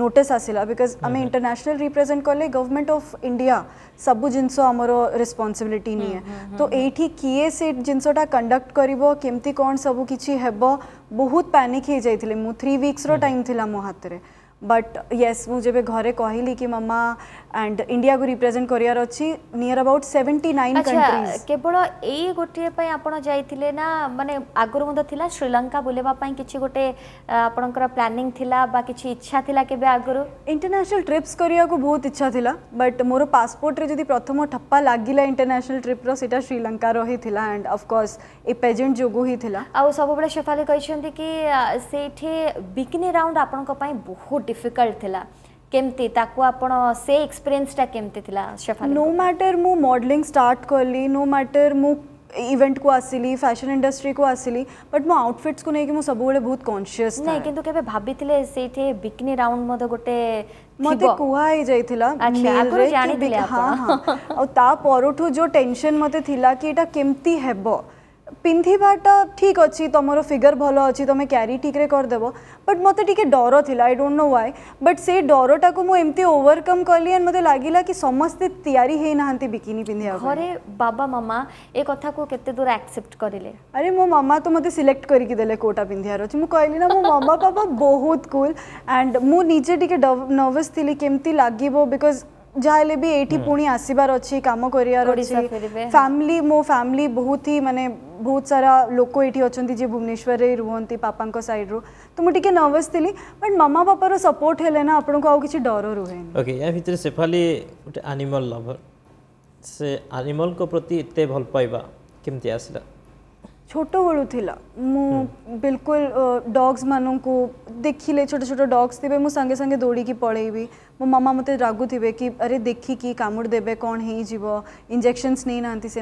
नोटिस आसला बिकज आम इंटरनेशनल रिप्रेजेंट कले गवर्नमेंट ऑफ इंडिया सब जिनस आमर रेस्पनसबिलिटी निए तो ये हम्म, हम्म। किए से जिनसटा कंडक्ट करिवो केमती सब किछि हेबो बहुत पैनिक हो जाइथिले मु 3 वीक्स रो टाइम हम्म, थिला मो हाथ में बट यस मुझे घरे कहली कि मम्मा एंड इंडिया को रिप्रेजेंट करियर अछि नियर अबाउट 79 कंट्रीज केवल एई गोटिए पई आपण जाइथिले ना माने आगुर मध थिला श्रीलंका बुलेबा पई किछि गोटे आपणकर प्लानिंग थिला बा किछि इच्छा थिला केबे आगुर इंटरनेशनल ट्रिप्स करिया को बहुत इच्छा थिला बट मोर पासपोर्ट रे जदी प्रथम ठप्पा लागिला इंटरनेशनल ट्रिप रो सेटा श्रीलंका रो ही थिला and of course a pageant जोगु ही थिला आ सब बडे शेफाली कहिसेंती कि सेठी बिकिनी राउंड आपणक पई बहुत डिफिकल्ट थिला କେମିତି ତାକୁ ଆପଣ ସେ ଏକ୍ସପିରିଏନ୍ସଟା କେମିତି ଥିଲା ଶେଫାଲି ନୋ ମ୍ୟାଟର ମୁଁ ମଡେଲିଂ ଷ୍ଟାର୍ଟ କଲି ନୋ ମ୍ୟାଟର ମୁଁ ଇଭେଣ୍ଟକୁ ଆସିଲି ଫ୍ୟାସନ୍ ଇଣ୍ଡଷ୍ଟ୍ରିକୁ ଆସିଲି ବଟ୍ ମୋ ଆଉଟଫିଟ୍ସକୁ ନେଇକି ମୁଁ ସବୁବେଳେ ବହୁତ କନସିୟସ୍ ନାଇଁ କିନ୍ତୁ କେବେ ଭାବିଥିଲେ ସେଇଠି ବିକିନି ରାଉଣ୍ଡ ମଧ୍ୟ ଗୋଟେ ମୋତେ କୁହାହେଇଯାଇଥିଲା ହଁ ହଁ ଆଉ ତା ପରଠୁ ଯେଉଁ ଟେନସନ୍ ମୋତେ ଥିଲା କି ଏଇଟା କେମିତି ହେବ ପିନ୍ଧିବାଟା ଠିକ୍ ଅଛି ତୁମର ଫିଗର ଭଲ ଅଛି ତୁମେ କ୍ୟାରି ଠିକ୍ରେ କରିଦେବ ବଟ୍ ମୋତେ ଟିକେ ଡର ଥିଲା I don't know why but ସେଇ ଡରଟାକୁ ମୁଁ ଏମିତି ଓଭରକମ୍ କଲି ଆଣ୍ଡ ମୋତେ ଲାଗିଲା କି ସମସ୍ତେ ତିଆରି ହେଇନାହାନ୍ତି ବିକିନି ପିନ୍ଧିବା ଘରେ ବାବା ମାମା ଏ କଥାକୁ କେତେ ଦୂର ଆକ୍ସେପ୍ଟ କରିଲେ ଆରେ ମୋ ମାମା ତ ମୋତେ ସିଲେକ୍ଟ କରିକି ଦେଲେ କେଉଁଟା ପିନ୍ଧିବାର ଅଛି ମୁଁ କହିଲି ନା ମୋ ମାମା ବାବା ବହୁତ କୁଲ୍ ଆଣ୍ଡ ମୁଁ ନିଜେ ଟିକେ ନର୍ଭସ୍ ଥିଲି କେମିତି ଲାଗିବ ବିକଜ୍ ଯାହାହେଲେ ବି ଏଇଠି ପୁଣି ଆସିବାର ଅଛି କାମ କରିବାର ଅଛି ଫ୍ୟାମିଲି ମୋ ଫ୍ୟାମିଲି ବହୁତ ହି ମାନେ ବହୁତ ସାରା ଲୋକ ଏଇଠି ଅଛନ୍ତି ଯିଏ ଭୁବନେଶ୍ୱରରେ ରୁହନ୍ତି ପାପାଙ୍କ ସାଇଡ଼ରୁ ତ ମୁଁ ଟିକେ ନର୍ଭସ୍ ଥିଲି ବଟ୍ ମାମା ପାପାର ସପୋର୍ଟ ହେଲେ ନା ଆପଣଙ୍କୁ ଆଉ କିଛି ଡର ରୁହେନି ଓକେ ୟା ଭିତରେ ସେଫାଲି ଗୋଟେ ଆନିମଲ୍ ଲଭର୍ ସେ ଆନିମଲ୍ଙ୍କ ପ୍ରତି ଏତେ ଭଲ ପାଇବା କେମିତି ଆସିଲା छोट बेलू थिला मु हम्म। बिल्कुल डॉग्स मान को देखिले छोट छोट डॉग्स थे मुझे सांगे सांगे दौड़ी की मो मामा मत रागु थे कि अरे देखिकी कि कामुड़ देबे कोन हेई जीवो इंजेक्शंस नै से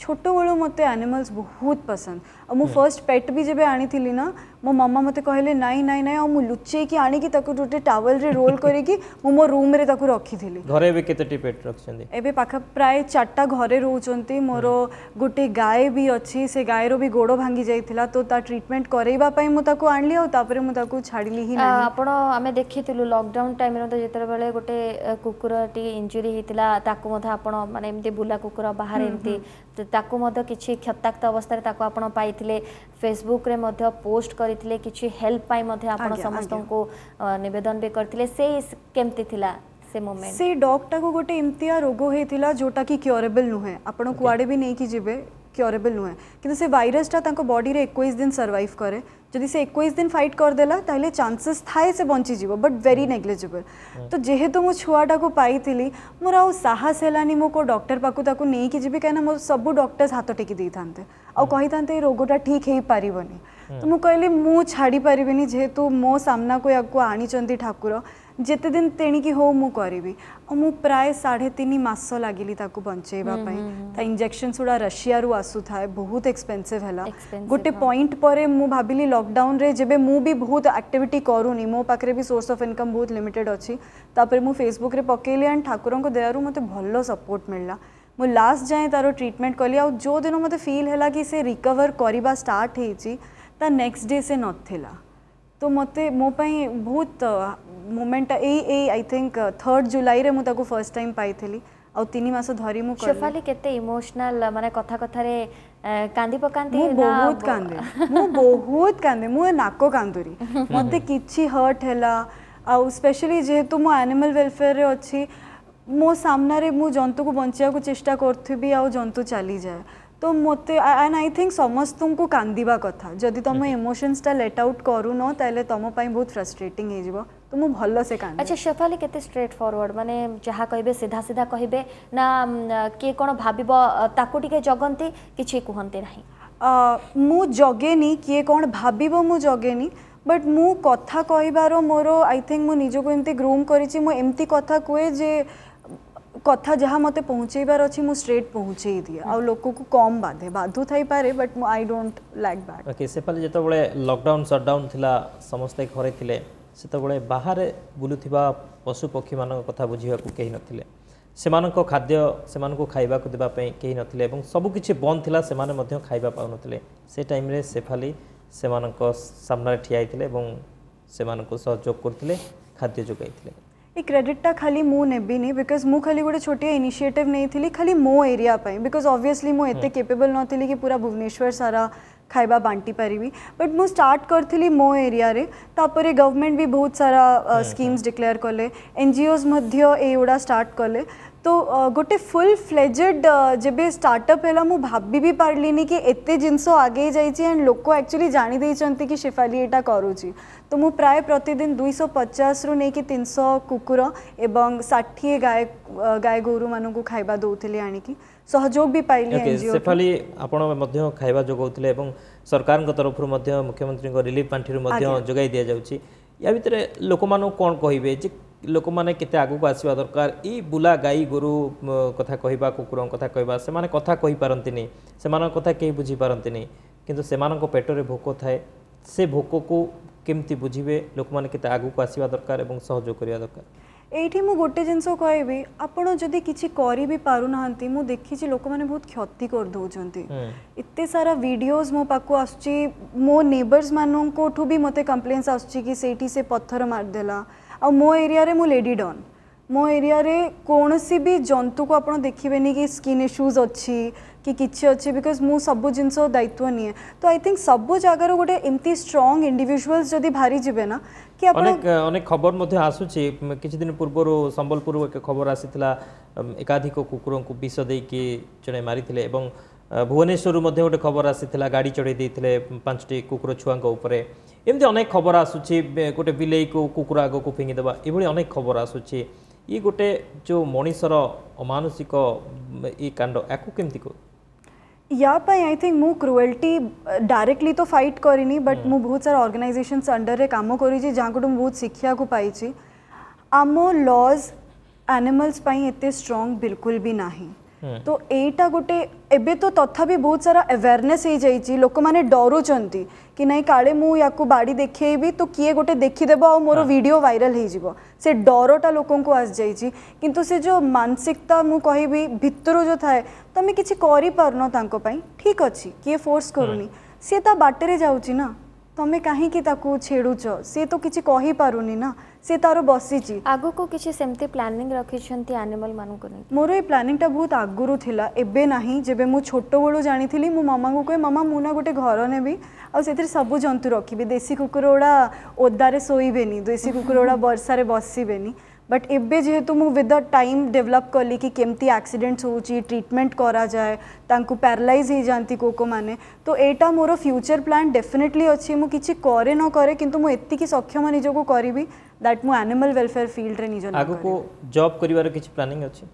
छोट बेलू मत एनिमल्स बहुत पसंद और मु फर्स्ट हम्म। पेट भी जब आनी ना ମୋ ମାମା ମୋତେ କହିଲେ ନାଇଁ ନାଇଁ ନାଇଁ ଆଉ ମୁଁ ଲୁଚେଇକି ଆଣିକି ତାକୁ ଗୋଟେ ଟାୱେଲରେ ରୋଲ୍ କରିକି ମୁଁ ମୋ ରୁମ୍ରେ ତାକୁ ରଖିଥିଲି ଘରେ ଏବେ କେତେଟି ପେଟ୍ ରଖିଛନ୍ତି ଏବେ ପାଖ ପ୍ରାୟ ଚାରିଟା ଘରେ ରହୁଛନ୍ତି ମୋର ଗୋଟେ ଗାଈ ବି ଅଛି ସେ ଗାଈର ବି ଗୋଡ଼ ଭାଙ୍ଗି ଯାଇଥିଲା ତ ତା ଟ୍ରିଟମେଣ୍ଟ କରେଇବା ପାଇଁ ମୁଁ ତାକୁ ଆଣିଲି ଆଉ ତାପରେ ମୁଁ ତାକୁ ଛାଡ଼ିଲି ହିଁ ଆପଣ ଆମେ ଦେଖିଥିଲୁ ଲକଡାଉନ ଟାଇମ୍ରେ ତ ଯେତେବେଳେ ଗୋଟେ କୁକୁରଟି ଇଞ୍ଜୁରି ହେଇଥିଲା ତାକୁ ମଧ୍ୟ ଆପଣ ମାନେ ଏମିତି ବୁଲା କୁକୁର ବାହାରେ ଏମିତି ତାକୁ ମଧ୍ୟ କିଛି କ୍ଷତାକ୍ତ ଅବସ୍ଥାରେ ତାକୁ ଆପଣ ପାଇଥିଲେ ଫେସବୁକ୍ରେ ମଧ୍ୟ ପୋଷ୍ଟ କରି करते କିଛି हेल्प समस्त को नवेदन भी करते ବି କରିଥିଲେ ସେ କେମିତି ଥିଲା ସେ ମୋମେଣ୍ଟ ସେ ଡଗ୍ଟାକୁ ଗୋଟେ ଏମିତିଆ ରୋଗ ହେଇଥିଲା ଯେଉଁଟାକି କ୍ୟୁରେବଲ୍ ନୁହେଁ ଆପଣ କୁଆଡ଼େ ବି नुहे कि से बडी एक दिन सर्वाइव कै जदि से एक दिन फाइट करदेला तो चानसेस थाए से बंचीज बट वेरी नेग्लीजिबल तो जेहेतु मुझ छुआटा को पाई मोर आ साहस है मो को पाक नहीं जी कहीं सब डक्टर्स हाथ टेक आई था रोगटा ठीक हो पारनी ତ ମୁଁ କହିଲି ମୁଁ ଛାଡ଼ି ପାରିବିନି ଯେହେତୁ ମୋ ସାମ୍ନାକୁ ୟାକୁ ଆଣିଛନ୍ତି ଠାକୁର ଯେତେ ଦିନ ତେଣିକି ହଉ ମୁଁ କରିବି ଆଉ ମୁଁ ପ୍ରାୟ ସାଢ଼େ ତିନି ମାସ ଲାଗିଲି ତାକୁ ବଞ୍ଚେଇବା ପାଇଁ ତା ଇଞ୍ଜେକ୍ସନ୍ସ ଗୁଡ଼ା ରଷିଆରୁ ଆସୁଥାଏ ବହୁତ ଏକ୍ସପେନ୍ସିଭ୍ ହେଲା ଗୋଟେ ପଏଣ୍ଟ ପରେ ମୁଁ ଭାବିଲି ଲକଡାଉନରେ ଯେବେ ମୁଁ ବି ବହୁତ ଆକ୍ଟିଭିଟି କରୁନି ମୋ ପାଖରେ ବି ସୋର୍ସ ଅଫ୍ ଇନକମ୍ ବହୁତ ଲିମିଟେଡ୍ ଅଛି ତାପରେ ମୁଁ ଫେସବୁକ୍ରେ ପକେଇଲି ଆଣ୍ଡ ଠାକୁରଙ୍କ ଦୟାରୁ ମୋତେ ଭଲ ସପୋର୍ଟ ମିଳିଲା ମୁଁ ଲାଷ୍ଟ ଯାଏଁ ତାର ଟ୍ରିଟମେଣ୍ଟ କଲି ଆଉ ଯେଉଁ ଦିନ ମୋତେ ଫିଲ୍ ହେଲା କି ସେ ରିକଭର କରିବା ଷ୍ଟାର୍ଟ ହେଇଛି ତା ନେକ୍ସଟ ଡେ ସେ ନଥିଲା ତ ମୋତେ ମୋ ପାଇଁ ବହୁତ ମୋମେଣ୍ଟଟା ଏଇ ଏଇ ଆଇ ଥିଙ୍କ ଥର୍ଡ଼ ଜୁଲାଇରେ ମୁଁ ତାକୁ ଫାର୍ଷ୍ଟ ଟାଇମ୍ ପାଇଥିଲି ଆଉ ତିନି ମାସ ଧରି ମୁଁ ଶେଫାଲି କେତେ ଇମୋସନାଲ ମାନେ କଥା କଥାରେ କାନ୍ଦି ପକାନ୍ତି ମୁଁ ବହୁତ କାନ୍ଦେ ମୁଁ ବହୁତ କାନ୍ଦେ ମୁଁ ନାକ କାନ୍ଦୁରି ମୋତେ କିଛି ହର୍ଟ ହେଲା ଆଉ ସ୍ପେଶାଲି ଯେହେତୁ ମୁଁ ଆନିମାଲ ୱେଲଫେୟାରରେ ଅଛି ମୋ ସାମ୍ନାରେ ମୁଁ ଜନ୍ତୁକୁ ବଞ୍ଚାଇବାକୁ ଚେଷ୍ଟା କରୁଥିବି ଆଉ ଜନ୍ତୁ ଚାଲିଯାଏ তো মতো অ্যান্ড আই থিঙ্ক সমস্তু কান্দিবা কথা যদি তুম ইমোশনসটা লেট আউট করুন তাহলে তোমার বহুত ফ্রস্ট্রেটিং হয়ে যাব তো মু ভাল সে কান্দি আচ্ছা শেফালি কেতে স্ট্রেট ফরওয়ার্ড মানে যাহা কইবে সিধা সিধা কইবে না কে কোন ভাবিব তাকু টিকে জগন্তি কিছু কুহন্তি নাহি মু জগেনি কে কোন ভাবিব মু জগেনি বট মু কথা কইবার মোর আই থিঙ্ক মু নিজকে এমতি গ্রুম করেছি মু এমতি কথা কুয়ে যে কথা যাহা মতো পৌঁছাইবার অছি মু স্ট্রেট পৌঁছাই দিয়ে আউ লোককু কম বাধে বাধু থাই পারে বাট মু I don't like back okay সেপালে যেতবেলে লকডাউন শাটডাউন থিলা সমস্ত ঘরে থিলে সেতবেলে বাহারে বুলুথিবা পশু পক্ষী মানক কথা বুঝিবাকু কেহি নথিলে ସେମାନଙ୍କ ଖାଦ୍ୟ ସେମାନଙ୍କୁ ଖାଇବାକୁ ଦେବା ପାଇଁ କେହି ନଥିଲେ ଏବଂ ସବୁକିଛି ବନ୍ଦ ଥିଲା ସେମାନେ ମଧ୍ୟ ଖାଇବା ପାଉନଥିଲେ ସେ ଟାଇମ୍ରେ ସେଫାଲି ସେମାନଙ୍କ ସାମ୍ନାରେ ଠିଆ ହେଇଥିଲେ ଏବଂ ସେମାନଙ୍କୁ ସହଯୋଗ କରୁଥିଲେ ଖାଦ୍ୟ ଯୋଗାଇଥିଲେ ये टा खाली मुबिनी बिकज मु खाली गोटे छोटे इनिसीएटिव नहीं थी खाली मो एरिया बिकज अभीअस्ली मुझे केपेबल नी कि पूरा भुवनेश्वर सारा खाइबा बांटी पारि बट मुझ स्टार्ट करी मो एरिया गवर्नमेंट भी बहुत सारा स्कीम्स डिक्लेयर कले एनजीओज एगुड़ा स्टार्ट कले तो गोटे फुल फ्लेजेड जब स्टार्टअप है मुझे भाभी भी पार्लिनी कि एत जिनस आगे जाइए लोक एक्चुअली जाणीदे कि शेफाली यहाँ करुच्ची तो मुझे प्राय प्रतिदिन दुई पचास रु नहीं तीन शौ कुकुर एवं षाठी गाय गाय गोरू मानक खाଇବା दौली ଆଣିକି ସହଯୋଗ ବି ପାଇଲେ ସେଫାଲି सरकार ମଧ୍ୟ ଖାଇବା ଯୋଗାଉଥିଲେ ଏବଂ ସରକାରଙ୍କ ତରଫରୁ ମଧ୍ୟ ମୁଖ୍ୟମନ୍ତ୍ରୀଙ୍କ ରିଲିଫ୍ ପାଣ୍ଠିରୁ ମଧ୍ୟ ଯୋଗାଇ ଦିଆଯାଉଛି ୟା ଭିତରେ ଲୋକମାନଙ୍କୁ କ'ଣ କହିବେ लोक मैंने के आगक आसवा दरकार ये बुला गाई गोर कथा कह कूकर कथ कह से कथ कहीपारती कथा कहीं बुझीपारती कि पेटर भोक थाए से भोक को केमती बुझे लोक मैंने के आगक आसवा दरकार दरकार ये मुझे गोटे जिनस कह आपड़ी किसी कर पार ना मुझे देखी लोक मैंने बहुत क्षति कर दौरान इत सारा वीडियोस मो पाक आस नेबर्स मानू भी मत कम्प्लेन्स आस पथर मारदेला ଆଉ ମୋ ଏରିଆରେ ମୁଁ ଲେଡି ଡନ୍ ମୋ ଏରିଆରେ କୌଣସି ବି ଜନ୍ତୁକୁ ଆପଣ ଦେଖିବେନି କି ସ୍କିନ୍ ଇସ୍ୟୁଜ୍ ଅଛି କି କିଛି ଅଛି ବିକଜ୍ ମୁଁ ସବୁ ଜିନିଷ ଦାୟିତ୍ୱ ନିଏ ତ ଆଇ ଥିଙ୍କ ସବୁ ଜାଗାରୁ ଗୋଟେ ଏମିତି ଷ୍ଟ୍ରଙ୍ଗ ଇଣ୍ଡିଭିଜୁଆଲ୍ସ ଯଦି ବାହାରିଯିବେ ନା କି ଆପଣ ଅନେକ ଖବର ମଧ୍ୟ ଆସୁଛି କିଛି ଦିନ ପୂର୍ବରୁ ସମ୍ବଲପୁରରୁ ଏକ ଖବର ଆସିଥିଲା ଏକାଧିକ କୁକୁରଙ୍କୁ ବିଷ ଦେଇକି ଜଣେ ମାରିଥିଲେ ଏବଂ भुवनेश्वर मध्य गोटे खबर आसी गाड़ी चढ़ाई दे पांचटी कूकर छुआ एमती अनेक खबर आसूसी गोटे बिले को कूकर आग को फिंगीदे ये अनेक खबर आसूसी ये गोटे जो मनीषर अमानसिक ये कांड यामी या आई थिंक मु क्रुएल्टी डायरेक्टली तो फाइट करनी बट मु बहुत सारा ऑर्गेनाइजेशन अंडर में कम करी जहाँ बहुत शिक्षा को पाई आम लॉज एनिमल्स एत स्ट्रंग बिलकुल भी नहीं हम्म। तो एटा गोटे एबे तो तथा भी बहुत सारा अवेयरनेस हो जाए लोक मैंने डरुं कि नहीं काले मुझे बाड़ी देखेबी तो किए गोटे देखीदेब आ मोर भिड भाइराल हो डरटा लोक आस जा जो मानसिकता मुझे कह भर जो थाए तुम किसी करें ठीक अच्छे किए फोर्स करूनी सी तो बाटे जाऊँ ना तुम्हें कहीं छेड़ सी तो किसी कही पार नहीं ना সে তার বসিছি আগুক কিছু সেমতি প্ল্যানিং রাখিছেন আনিমাল মানুষ মোর এই প্ল্যানিংটা বহুত আগুরু লা এবে না যেবে মু ছোট বেলু জাঁথিলি মো মামাকে কয়ে মামা মু না গোটে ঘর নেবি আউথে সবু জন্তু রখিবি দেশি কুকুর গুড়া ওদারে শোইবেনি দেশি কুকুর গুড়া বর্ষার বসবেনি बट एबे जेहेतु मु विद द टाइम डेवलप कली कि केमती एक्सीडेंट्स होची ट्रीटमेंट करा जाए तांकु पैरालाइज हो जानती को को माने तो एटा मोर फ्यूचर प्लान डेफिनेटली अछि मु किछि करे न करे किंतु मु एति कि सक्षम निजो को करबी दैट मु एनिमल वेलफेयर फील्ड रे निजो आगु को जॉब करिवार किछि प्लानिंग अछि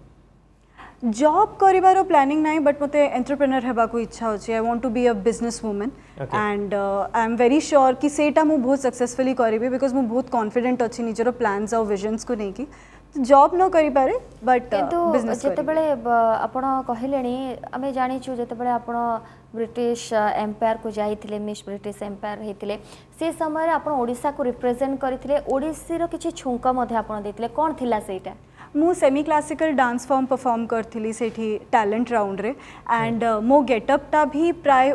जॉब कर प्लानिंग ना बट मत एंटरप्रेनर होगा इच्छा अच्छे I want to be a business women and I am very sure कि सेटा मुझे बहुत सक्सेसफुली करी बिकज मुझे बहुत कन्फिडेंट अच्छी निजर प्लान्स आउ विजन्स को लेकिन जॉब न करिपारे बट किंतु जेतेबेले आपण कहिलेणी आमे जानिछु जेतेबेले आपण ब्रिटिश एम्पायर को जाइथिले मिस ब्रिटिश एम्पायर हेतिले से समय आपण ओडिसा को रिप्रेजेंट करिथिले ओडिसी रो किछि छुंक मध्ये आपण देथिले कोन थिला सेटा semi classical dance form perform करी से टैलेंट राउंड रे एंड मो गेटअपटा भी प्राय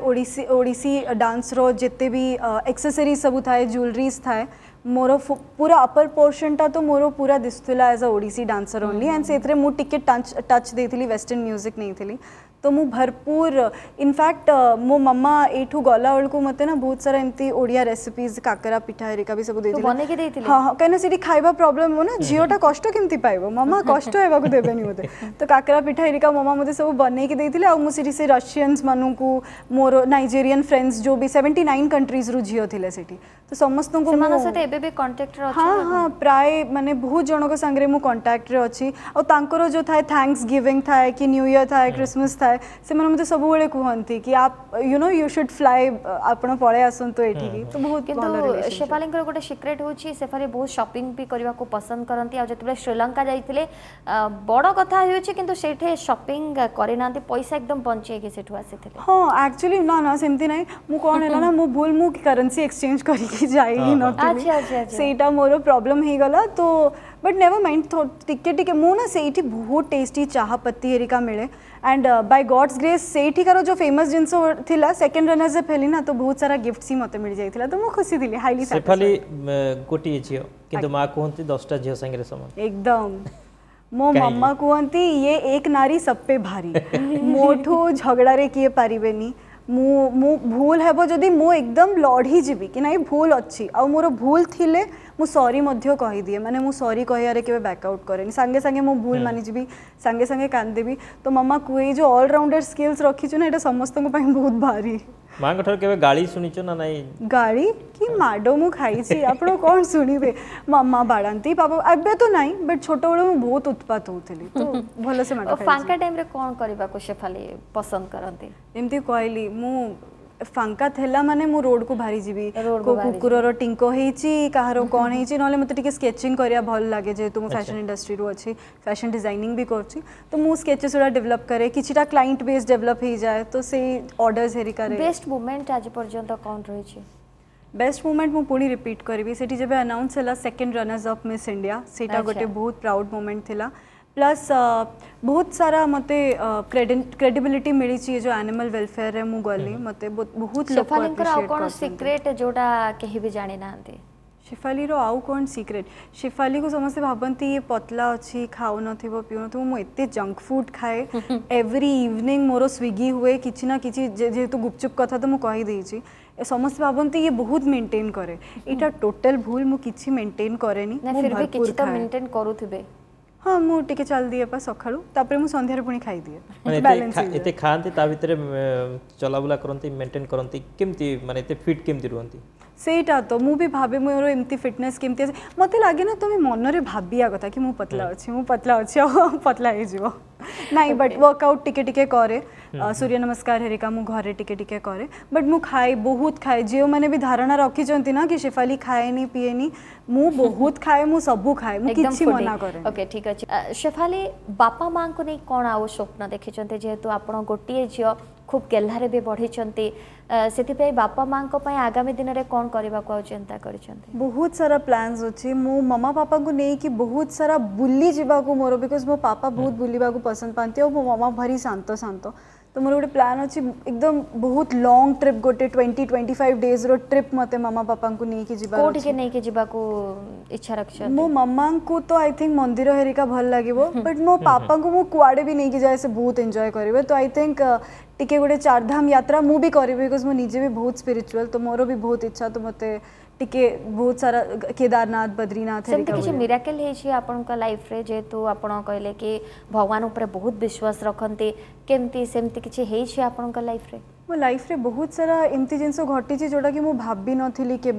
ओडिसी डांस रो जिते भी एक्सेसरीज सब था ज्वेलरीज थाए मोर पूरा अपर पोर्शन टा तो मोर पूरा दिशुला as a Odissi dancer only and से मुझे touch touch the western music नहीं थी तो मु भरपूर इनफैक्ट मो मम्मा एठू गला बेलू मत ना बहुत सारा एमती ओडिया रेसीपीज काकरा पिठा हेरिका भी सब तो दे हाँ हाँ कहीं खाइबा प्रोब्लम हो ना झीटा कष्ट कमी पाइब मम्मा कष्ट होगा देवे मत तो काकरा पिठा हेरिका मम्मा मतलब सब बनई दे आठ मान को मोर नाइजेरियन फ्रेंड्स जो भी सेवेंटी नाइन कंट्रीज रू झी थे तो समस्त हाँ हाँ प्राय मैंने बहुत जन संगे कंटाक्ट अच्छी और जो थाए थैंक्स गिविंग थाए कि न्यू ईयर थाए क्रिसमस हम्म। थाए ଥାଏ ସେମାନେ ମୋତେ ସବୁବେଳେ କୁହନ୍ତି କି you know you should fly ଆପଣ ପଳେଇ ଆସନ୍ତୁ ଏଠିକି ତ ବହୁତ କିନ୍ତୁ ଶେଫାଲିଙ୍କର ଗୋଟେ ସିକ୍ରେଟ୍ ହେଉଛି ଶେଫାଲି ବହୁତ ସପିଂ ବି କରିବାକୁ ପସନ୍ଦ କରନ୍ତି ଆଉ ଯେତେବେଳେ ଶ୍ରୀଲଙ୍କା ଯାଇଥିଲେ ବଡ଼ କଥା ହେଉଛି କିନ୍ତୁ ସେଇଠି ସପିଂ କରିନାହାନ୍ତି ପଇସା ଏକଦମ ବଞ୍ଚେଇକି ସେଠୁ ଆସିଥିଲେ ହଁ ଆକ୍ଚୁଆଲି ନା ନା ସେମିତି ନାହିଁ ମୁଁ କ'ଣ ହେଲା ନା ମୁଁ ଭୁଲ ମୁଁ କରେନ୍ସି ଏକ୍ସଚେଞ୍ଜ କରିକି ଯାଇ ନଥିଲି ସେଇଟା ମୋର ପ୍ରୋବ୍ଲେମ୍ ହେଇଗଲା ତ बट नेवर माइंड टिके टिके मुझे बहुत टेस्टी चाहपत्ती हेरिका मिले एंड बाय गॉड्स ग्रेस से जो फेमस जिन सेकेंड रनर्स से फेली ना तो बहुत सारा गिफ्ट ही मतलब मिल जाए तो मुझे खुशी थी हाईली सफाली गोटे झील कि माँ कहते दसटा झील सागर समान एकदम मो मम्मा कहते ये एक नारी सपे भारी मोठ झगड़ा रे किए पारे मु मु भूल हेबो जदी मु एकदम लड़ी जीवी कि नाई भूल अच्छी आ मोर भूल थिले ମୁଁ ସରି ମଧ୍ୟ କହିଦିଏ ମାନେ ମୁଁ ସରି କହିବାରେ କେବେ ବ୍ୟାକ୍ଆଉଟ୍ କରେନି ସାଙ୍ଗେ ସାଙ୍ଗେ ମୁଁ ଭୁଲ ମାନିଯିବି ସାଙ୍ଗେ ସାଙ୍ଗେ କାନ୍ଦିବି ତ ମାମା କୁହେ ଏଇ ଯେଉଁ ଅଲରାଉଣ୍ଡର ସ୍କିଲ୍ସ ରଖିଛୁ ନା ଏଇଟା ସମସ୍ତଙ୍କ ପାଇଁ ବହୁତ ଭାରି ମାଙ୍କ ଠାରୁ କେବେ ଗାଳି ଶୁଣିଛ ନା ନାଇଁ ଗାଳି କି ମାଡ଼ ମୁଁ ଖାଇଛି ଆପଣ କ'ଣ ଶୁଣିବେ ମାମା ବାଡ଼ାନ୍ତି ବାବା ଏବେ ତ ନାହିଁ ବଟ୍ ଛୋଟବେଳେ ମୁଁ ବହୁତ ଉତ୍ପାତ ହେଉଥିଲି ତ ଭଲସେ ମାଡ଼ ଫାଙ୍କା ଟାଇମ୍ରେ କ'ଣ କରିବାକୁ ଶେଫାଲି ପସନ୍ଦ କରନ୍ତି ଏମିତି କହିଲି ମୁଁ ফাঙ্কা থেলা মানে মু রোড কু বাহারি যিবি কো কুকুরর টিঙ্ক হেইছি কাহার কোন হেইছি নহলে মতে টিকে স্কেচিং করিয়া ভাল লাগে যেহেতু মু ফ্যাশন ইন্ডস্ট্রি রু আছে ফ্যাশন ডিজাইনিং বি করছি তো মু স্কেচেস ওরা ডেভেলপ করে কিছিটা ক্লায়েন্ট বেস ডেভেলপ হই যায় তো সেই অর্ডার্স হেরিকা রে বেস্ট মুভমেন্ট আজ পর্যন্ত কোন রয়েছে बेस्ट मोमेंट मु पुणी रिपीट करी से जब अनाउंस है second runners up Miss India से गोटे बहुत प्राउड मोमेंट थिला प्लस ବହୁତ ସାରା ମୋତେ କ୍ରେଡିବିଲିଟି ମିଳିଛି ଏ ଯେଉଁ ଆନିମାଲ ୱେଲଫେୟାରରେ ମୁଁ ଗଲି ମୋତେ ବହୁତ ଶେଫାଲିଙ୍କର ଆଉ କ'ଣ ସିକ୍ରେଟ୍ ଯେଉଁଟା କେହି ବି ଜାଣିନାହାନ୍ତି ଶେଫାଲିର ଆଉ କ'ଣ ସିକ୍ରେଟ୍ ଶେଫାଲିକୁ ସମସ୍ତେ ଭାବନ୍ତି ଇଏ ପତଲା ଅଛି ଖାଉନଥିବ ପିଉନଥିବ ମୁଁ ଏତେ ଜଙ୍କ ଫୁଡ଼୍ ଖାଏ ଏଭ୍ରି ଇଭିନିଂ ମୋର ସ୍ୱିଗି ହୁଏ କିଛି ନା କିଛି ଯେହେତୁ ଗୁପଚୁପ୍ କଥା ତ ମୁଁ କହିଦେଇଛି ସମସ୍ତେ ଭାବନ୍ତି ଇଏ ବହୁତ ମେଣ୍ଟେନ୍ କରେ ଏଇଟା ଟୋଟାଲ୍ ଭୁଲ ମୁଁ କିଛି ମେଣ୍ଟେନ୍ କରେନି କରୁଥିବେ ହଁ ମୁଁ ଟିକେ ଜଲ୍ଦି ପା ସକାଳୁ ତାପରେ ମୁଁ ସନ୍ଧ୍ୟାରେ ପୁଣି ଖାଇଦିଏ ଏତେ ଖାଆନ୍ତି ତା ଭିତରେ ଚଲାବୁଲା କରନ୍ତି ମେଣ୍ଟେନ କରନ୍ତି କେମିତି ମାନେ ଏତେ ଫିଟ୍ କେମିତି ରୁହନ୍ତି ସେଇଟା ତ ମୁଁ ବି ଭାବେ ମୋର ଏମିତି ଫିଟନେସ୍ କେମିତି ଅଛି ମୋତେ ଲାଗେ ନା ତୁମେ ମନରେ ଭାବିବା କଥା କି ମୁଁ ପତଲା ଅଛି ମୁଁ ପତଲା ଅଛି ଆଉ ପତଲା ହେଇଯିବ ନାଇଁ ବଟ୍ ୱାର୍କଆଉଟ୍ ଟିକେ ଟିକେ କରେ ସୂର୍ଯ୍ୟ ନମସ୍କାର ହେରିକା ମୁଁ ଘରେ ଟିକେ ଟିକେ କରେ ବଟ୍ ମୁଁ ଖାଏ ବହୁତ ଖାଏ ଯେଉଁମାନେ ବି ଧାରଣା ରଖିଛନ୍ତି ନା କି ଶେଫାଲି ଖାଏନି ପିଏନି ମୁଁ ବହୁତ ଖାଏ ମୁଁ ସବୁ ଖାଏ ମୁଁ କିଛି ମନା କରେ ଓକେ ଠିକ୍ ଅଛି ଶେଫାଲି ବାପା ମାଆଙ୍କୁ ନେଇ କ'ଣ ଆଉ ସ୍ୱପ୍ନ ଦେଖିଛନ୍ତି ଯେହେତୁ ଆପଣ ଗୋଟିଏ ଝିଅ खूब गेल्हार भी बढ़ी से बापा माँ आगामी दिन में कौन करने को चिंता कर बहुत सारा प्लांस अच्छे मो ममा पापा को लेकिन बहुत सारा बुले जावाक मोर बिकज मो पापा बहुत बुलवा को पसंद पाते मो ममा भरी शांत शांत तो मोर गोटे प्लान अच्छे एकदम बहुत लंग ट्रिप गोटे ट्वेंटी ट्वेंटी फाइव डेज रिप मत ममा पापा को लेकिन इच्छा रख मो ममा को तो आई थिंक मंदिर हरिका भल लगे बट मो पापा को मुझे कड़े भी नहीं जाए से बहुत एंजय करेंगे तो आई थिंक टिके गोटे चारधाम यात्रा मुझे भी करी बिकज मुझे निजे भी बहुत स्पिरिचुअल तो मोर भी बहुत इच्छा तो मत टिके बहुत सारा केदारनाथ बद्रीनाथ किसी मिराकेल लाइफ रे जेहेतु आप कहले कि भगवान उपर बहुत विश्वास रखते केमती सेमती किसी लाइफ रे मो लाइफ रे बहुत सारा एमती जिनस घटी जोटा कि मुझे भावी नी के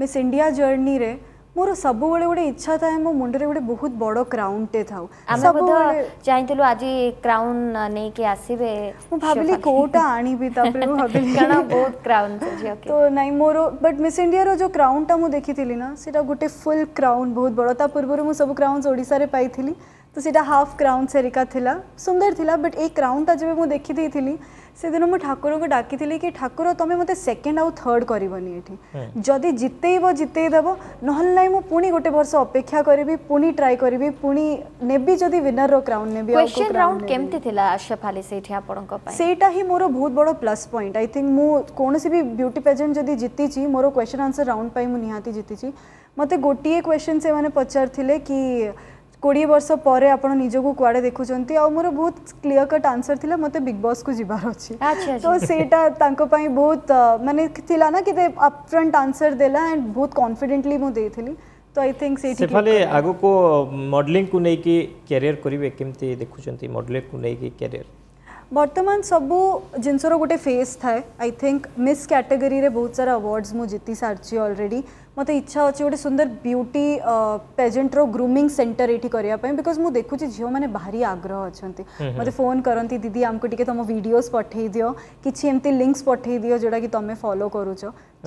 मिस इंडिया जर्नी रे ମୋର ସବୁବେଳେ ଗୋଟେ ଇଚ୍ଛା ଥାଏ ମୋ ମୁଣ୍ଡରେ ଗୋଟେ ବହୁତ ବଡ଼ କ୍ରାଉନଟେ ଥାଉ ଆମେ ବୋଧ ଚାହିଁଥିଲୁ ଆଜି କ୍ରାଉନ୍ ନେଇକି ଆସିବେ ମୁଁ ଭାବିଲି କୋଉଟା ଆଣିବି ତାପରେ ମୁଁ ଭାବିଲି କାରଣ ବହୁତ କ୍ରାଉନ୍ ତ ନାଇଁ ମୋର ବଟ୍ ମିସ୍ ଇଣ୍ଡିଆର ଯେଉଁ କ୍ରାଉନଟା ମୁଁ ଦେଖିଥିଲି ନା ସେଇଟା ଗୋଟେ ଫୁଲ୍ କ୍ରାଉନ୍ ବହୁତ ବଡ଼ ତା ପୂର୍ବରୁ ମୁଁ ସବୁ କ୍ରାଉନ୍ସ ଓଡ଼ିଶାରେ ପାଇଥିଲି ତ ସେଇଟା ହାଫ୍ କ୍ରାଉନ୍ ସେରିକା ଥିଲା ସୁନ୍ଦର ଥିଲା ବଟ୍ ଏଇ କ୍ରାଉନ୍ଟା ଯେବେ ମୁଁ ଦେଖିଦେଇଥିଲି সেদিন ମୁଁ ଠାକୁରଙ୍କୁ ଡାକିଥିଲି କି ଠାକୁର ତମେ ମୋତେ ସେକେଣ୍ଡ ଆଉ ଥର୍ଡ଼ କରିବନି ଏଠି ଯଦି ଜିତେଇବ ଜିତେଇଦେବ ନହେଲେ ନାହିଁ ମୁଁ ପୁଣି ଗୋଟେ ବର୍ଷ ଅପେକ୍ଷା କରିବି ପୁଣି ଟ୍ରାଏ କରିବି ପୁଣି ନେବି ଯଦି ୱିନରର କ୍ରାଉନ୍ ନେବି ରାଉଣ୍ଡ କେମିତି ଥିଲା ଆଶା ଫାଲି ସେଇଠି ଆପଣଙ୍କ ପାଇଁ ସେଇଟା ହିଁ ମୋର ବହୁତ ବଡ଼ ପ୍ଲସ୍ ପଏଣ୍ଟ ଆଇ ଥିଙ୍କ ମୁଁ କୌଣସି ବି ବ୍ୟୁଟି ପେଜେଣ୍ଟ ଯଦି ଜିତିଛି ମୋର କ୍ୱେଶ୍ଚନ୍ ଆନ୍ସର୍ ରାଉଣ୍ଡ ପାଇଁ ମୁଁ ନିହାତି ଜିତିଛି ମୋତେ ଗୋଟିଏ କ୍ୱେଶ୍ଚନ୍ ସେମାନେ ପଚାରିଥିଲେ କି କୋଡ଼ିଏ ବର୍ଷ ପରେ ଆପଣ ନିଜକୁ କୁଆଡ଼େ ଦେଖୁଛନ୍ତି ଆଉ ମୋର ବହୁତ କ୍ଲିଅର କଟ୍ ଆନ୍ସର ଥିଲା ମୋତେ ବିଗ୍ ବସ୍କୁ ଯିବାର ଅଛି ତ ସେଇଟା ତାଙ୍କ ପାଇଁ ବହୁତ ମାନେ ଥିଲା ନା କେତେ ଅପଫ୍ରଣ୍ଟ ଆନ୍ସର ଦେଲା ଆଣ୍ଡ ବହୁତ କନଫିଡେଣ୍ଟଲି ମୁଁ ଦେଇଥିଲି ତ ଆଇ ଥିଙ୍କ ସେଇଠି ସେଫାଲେ ଆଗକୁ ମଡେଲିଂକୁ ନେଇକି କ୍ୟାରିୟର କରିବେ କେମିତି ଦେଖୁଛନ୍ତି ମଡେଲିଂକୁ ନେଇକି କ୍ୟାରିୟର ବର୍ତ୍ତମାନ ସବୁ ଜିନିଷର ଗୋଟେ ଫେଜ୍ ଥାଏ ଆଇ ଥିଙ୍କ ମିସ୍ କ୍ୟାଟେଗୋରୀରେ ବହୁତ ସାରା ଆୱାର୍ଡ଼ସ୍ ମୁଁ ଜିତି ସାରିଛି ଅଲରେଡ଼ି মতো ইচ্ছা অছি গোটে সুন্দর বিউটি পেজেন্টর গ্রুমিং সেন্টার এটি করা বিকজ মু দেখুছি ঝিও মানে ভারি আগ্রহ অনেক মতো ফোন করতে দিদি আমি টিকি তুম ভিডিওস পঠাই দিও কিছু এমতি লিঙ্কস পঠাই দিও যেটা কি তুমি ফলো করুছ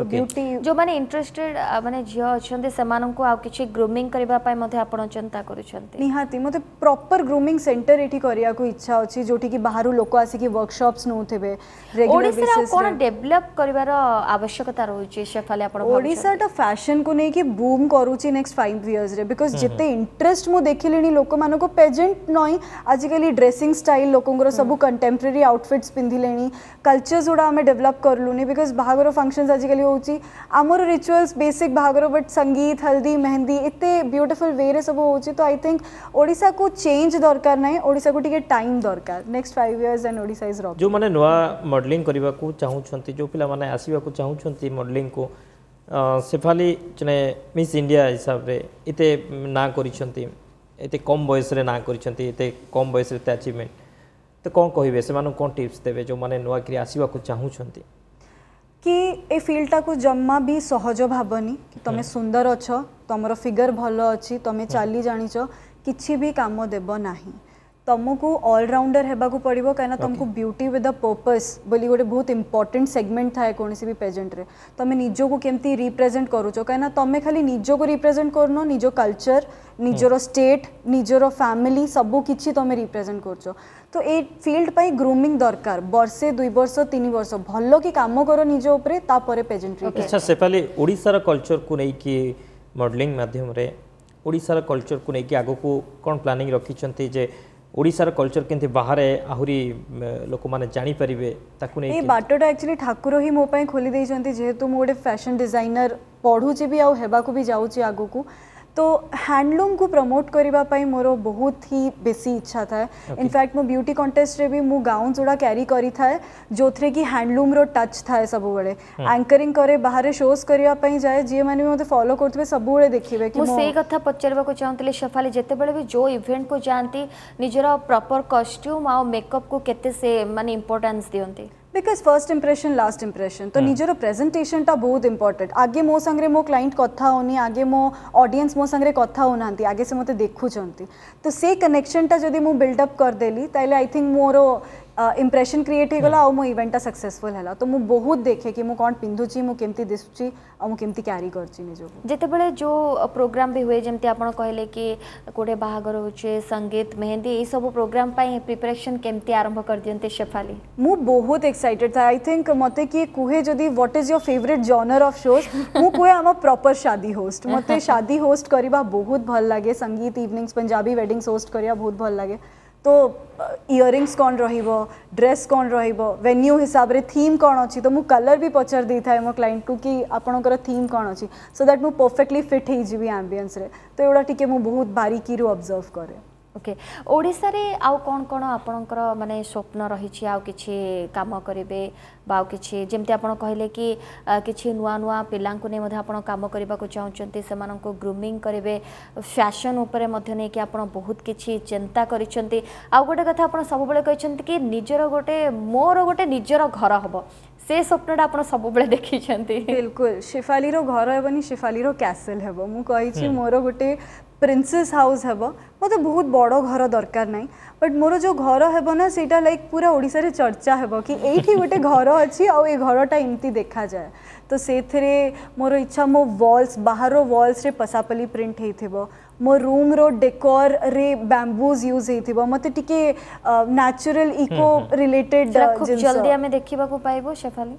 ब्यूटी जो माने इंटरेस्टेड माने झियो अछंती सेमानन को आ किछि ग्रूमिंग करबा पाई मथे आपन चिंता करूछंती निहाति मथे प्रॉपर ग्रूमिंग सेंटर एठी करिया को इच्छा अछि जोठी कि बाहरु लोक आसी कि वर्कशॉप्स नो थेबे रेगुलर बेसिस ओडिसा कोन डेवलप करिवार आवश्यकता रहउछि शेफाले आपन ओडिसा टा फैशन को नै कि बूम करूछि नेक्स्ट 5 इयर्स रे बिकॉज जते इंटरेस्ट मु देखिलेनी लोक को पेजेंट नय आजिकली ड्रेसिंग स्टाइल लोकंगर सब कंटेम्पररी आउटफिट्स पिंधिलेनी कल्चर्स उडा हमें डेवलप करलुनी बिकॉज बाहागर फंक्शंस आजिकली होमर रिचुअल्स बेसिक भागर बट संगीत हल्दी मेहंदी एत ब्यूटिफुल वे सब हो तो आई थिंक ओडा को चेंज दरकार ना ओडा को टाइम दरकार नेक्स्ट फाइव इयर्स एंड जो मैंने नुआ मडलींग चाहते जो पे आसवाक मडलींग सेफाली जैसे मिस इंडिया हिसाब से ये ना करते कम बयस ना करते कम बयस अचिवमेंट तो कौन कहे से कौन टीप्स देवे जो मैंने नुआक आसवाक चाहूँगी कि एड टा जम्मा सहज भावनी तम सुन्दर अमर फिगर भए अमे भी काम दब नाहि तुमको अलराउंडर होगा पड़ो कहीं तुमको ब्यूटी विद अ पर्पस बोली गोटे बहुत इंपोर्टेंट सेगमेंट थाए कौन भी पेजेंट रे तुम तो निजक केमती रिप्रेजेंट कर तुम खाली निजक रिप्रेजेंट कर निज कलचर निजर स्टेट निजर फैमिली सब किसी तुम रिप्रेजेंट कर तो ये फिल्ड पर ग्रूमिंग दरकार बर्षे दुई वर्ष तीन वर्ष भल अच्छा, कि कम कर निजी उपरे तापर पेजेंट्री अच्छा सेपाली ओडार कलचर को लेकिन मडलींग मध्यम ओडार कलचर को लेकिन आगे कौन प्लानिंग रखिंट जे ଓଡ଼ିଶାର କଲଚର କେମିତି ବାହାରେ ଆହୁରି ଲୋକମାନେ ଜାଣିପାରିବେ ତାକୁ ନେଇ ଏଇ ବାଟଟା ଆକ୍ଚୁଆଲି ଠାକୁର ହିଁ ମୋ ପାଇଁ ଖୋଲି ଦେଇଛନ୍ତି ଯେହେତୁ ମୁଁ ଗୋଟେ ଫ୍ୟାସନ୍ ଡିଜାଇନର ପଢ଼ୁଛି ବି ଆଉ ହେବାକୁ ବି ଯାଉଛି ଆଗକୁ तो हैंडलूम को प्रमोट करने मोर बहुत ही बेसी इच्छा था इनफैक्ट मो ब्यूटी कंटेस्ट रे भी मुझ गाउन गुड़ा क्यारि करी था जो थे कि हैंडलूम रो टच था सब बड़े एंकरिंग hmm. करे बाहर शोज करने जाए जी मैंने भी मतलब फॉलो करते सब देखिए कथा पचार चाहूँगी शफाली जिते भी जो इवेंट को जाती निजर प्रपर कस्ट्यूम आ मेकअप को मानते इम्पोर्टा दिखती because first impression last impression ತೊ ನಿಜರ ಪ್ರೆಸೆಂಟೇಷನ್ಟಾ ବହୁତ ଇମ୍ପୋର୍ଟାଣ୍ଟ ଆଗେ ମୋ ସାଙ୍ଗରେ ମୋ କ୍ଲାଇଣ୍ଟ କଥା ହେଉନି ଆଗେ ମୋ ଅଡ଼ିଏନ୍ସ ମୋ ସାଙ୍ଗରେ କଥା ହେଉନାହାନ୍ତି ଆଗେ ସେ ମୋତେ ଦେଖୁଛନ୍ତି ତ ସେ କନେକ୍ସନଟା ଯଦି ମୁଁ ବିଲ୍ଡଅପ୍ କରିଦେଲି ତାହେଲେ ଆଇ ଥିଙ୍କ ମୋର इम्प्रेसन क्रिएट हो गला मो इवेंटा सक्सेसफुल है तो मुझे बहुत देखे कि मु कोन पिंधुची मु केमती दिसुची आ मु केमती कैरी करची जो प्रोग्राम भी हुए जमी आपण कहले कि कोडे बाहागर हो संगीत मेहंदी ये सब प्रोग्राम पई प्रिपरेशन आरंभ कर दियंते शेफाली मु बहुत एक्साइटेड था आई थिंक मत कि कुहे जदी what is your favourite genre of shows मु कुहे हम प्रॉपर शादी होस्ट मत शादी होस्ट करवा बहुत भल लगे संगीत इवनिंग्स पंजाबी वेडिंग्स होस्ट करिया बहुत भल लागे तो ଇୟରିଙ୍ଗସ୍ କ'ଣ ରହିବ ଡ୍ରେସ୍ କ'ଣ ରହିବ ଭେନ୍ୟୁ ହିସାବରେ ଥିମ୍ କ'ଣ ଅଛି ତ ମୁଁ କଲର୍ ବି ପଚାରି ଦେଇଥାଏ ମୋ କ୍ଲାଇଣ୍ଟକୁ କି ଆପଣଙ୍କର ଥିମ୍ କ'ଣ ଅଛି ସୋ ଦ୍ୟାଟ୍ ମୁଁ ପରଫେକ୍ଟଲି ଫିଟ୍ ହେଇଯିବି ଆମ୍ବିଏନ୍ସରେ ତ ଏଗୁଡ଼ା ଟିକେ ମୁଁ ବହୁତ ବାରିକିରୁ ଅବଜର୍ଭ କରେ ଓକେ ଓଡ଼ିଶାରେ ଆଉ କ'ଣ କ'ଣ ଆପଣଙ୍କର ମାନେ ସ୍ୱପ୍ନ ରହିଛି ଆଉ କିଛି କାମ କରିବେ ବା ଆଉ କିଛି ଯେମିତି ଆପଣ କହିଲେ କି କିଛି ନୂଆ ନୂଆ ପିଲାଙ୍କୁ ନେଇ ମଧ୍ୟ ଆପଣ କାମ କରିବାକୁ ଚାହୁଁଛନ୍ତି ସେମାନଙ୍କୁ ଗ୍ରୁମିଂ କରିବେ ଫ୍ୟାସନ୍ ଉପରେ ମଧ୍ୟ ନେଇକି ଆପଣ ବହୁତ କିଛି ଚିନ୍ତା କରିଛନ୍ତି ଆଉ ଗୋଟେ କଥା ଆପଣ ସବୁବେଳେ କହିଛନ୍ତି କି ନିଜର ଗୋଟେ ମୋର ଗୋଟେ ନିଜର ଘର ହେବ ସେ ସ୍ୱପ୍ନଟା ଆପଣ ସବୁବେଳେ ଦେଖିଛନ୍ତି ବିଲକୁଲ ଶେଫାଲିର ଘର ହେବନି ଶେଫାଲିର କ୍ୟାସେଲ ହେବ ମୁଁ କହିଛି ମୋର ଗୋଟେ प्रिन्सेस हाउस हे मत बहुत बड़ घर दरकार ना बट मोर जो घर हेना से लाइक पूरा ओडा चर्चा हे कि गोटे घर अच्छी आ घर टाइम एमती देखा जाए तो से मोर इच्छा मो वॉल्स बाहर वॉल्स रे पसापली प्रिंट हो मो रूम रो डेकोर रे बैम्बूज यूज मते टिके नेचुरल इको रिलेटेड जल्दी हमें देखा को शेफाली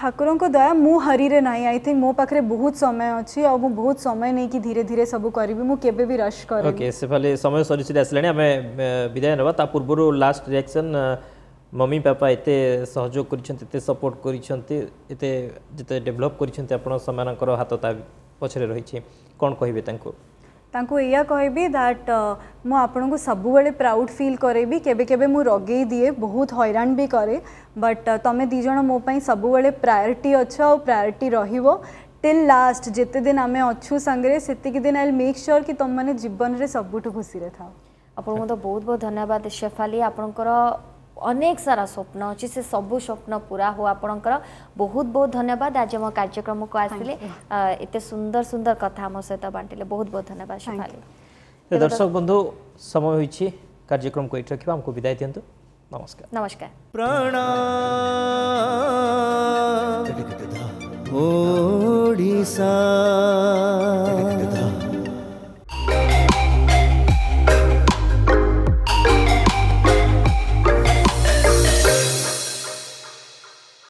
ଠାକୁରଙ୍କ ଦୟା ମୁଁ ହରିରେ ନାହିଁ ଆଇ ଥିଙ୍କ ମୋ ପାଖରେ ବହୁତ ସମୟ ଅଛି ଆଉ ମୁଁ ବହୁତ ସମୟ ନେଇକି ଧୀରେ ଧୀରେ ସବୁ କରିବି ମୁଁ କେବେ ବି ରଶ୍ କରିବି ଓକେ ସେ ଖାଲି ସମୟ ସରିସରି ଆସିଲାଣି ଆମେ ବିଦାୟ ନେବା ତା ପୂର୍ବରୁ ଲାଷ୍ଟ ରିଆକ୍ସନ୍ ମମି ପାପା ଏତେ ସହଯୋଗ କରିଛନ୍ତି ଏତେ ସପୋର୍ଟ କରିଛନ୍ତି ଏତେ ଯେତେ ଡେଭଲପ୍ କରିଛନ୍ତି ଆପଣ ସେମାନଙ୍କର ହାତ ତା ପଛରେ ରହିଛି କ'ଣ କହିବେ ତାଙ୍କୁ ତାଙ୍କୁ ଏଇଆ କହିବି ଦ୍ୟାଟ୍ ମୁଁ ଆପଣଙ୍କୁ ସବୁବେଳେ ପ୍ରାଉଡ଼୍ ଫିଲ୍ କରେଇବି କେବେ କେବେ ମୁଁ ରଗେଇ ଦିଏ ବହୁତ ହଇରାଣ ବି କରେ ବଟ୍ ତମେ ଦୁଇ ଜଣ ମୋ ପାଇଁ ସବୁବେଳେ ପ୍ରାୟୋରିଟି ଅଛ ଆଉ ପ୍ରାୟୋରିଟି ରହିବ टिल लास्ट जिते दिन आम अच्छू सांगे से दिन आई मेक् स्योर कि तुम मैंने जीवन में सबुठ खुशी था आपको तो बहुत बहुत धन्यवाद शेफाली आपंकर ଅନେକ ସାରା ସ୍ୱପ୍ନ ଅଛି ସେ ସବୁ ସ୍ୱପ୍ନ ପୁରା ହଉ ଆପଣଙ୍କର ବହୁତ ବହୁତ ଧନ୍ୟବାଦ ଆଜି ଆମ କାର୍ଯ୍ୟକ୍ରମକୁ ଆସିଲେ ଏତେ ସୁନ୍ଦର ସୁନ୍ଦର କଥା ଆମ ସହିତ ବାଣ୍ଟିଲେ ବହୁତ ବହୁତ ଧନ୍ୟବାଦ ସୋଫାଲି ଦର୍ଶକ ବନ୍ଧୁ ସମୟ ହୋଇଛି କାର୍ଯ୍ୟକ୍ରମକୁ ଏଇଠି ରଖିବା ଆମକୁ ବିଦାୟ ଦିଅନ୍ତୁ ନମସ୍କାର ନମସ୍କାର ପ୍ରାଣ ଓଡ଼ିଶା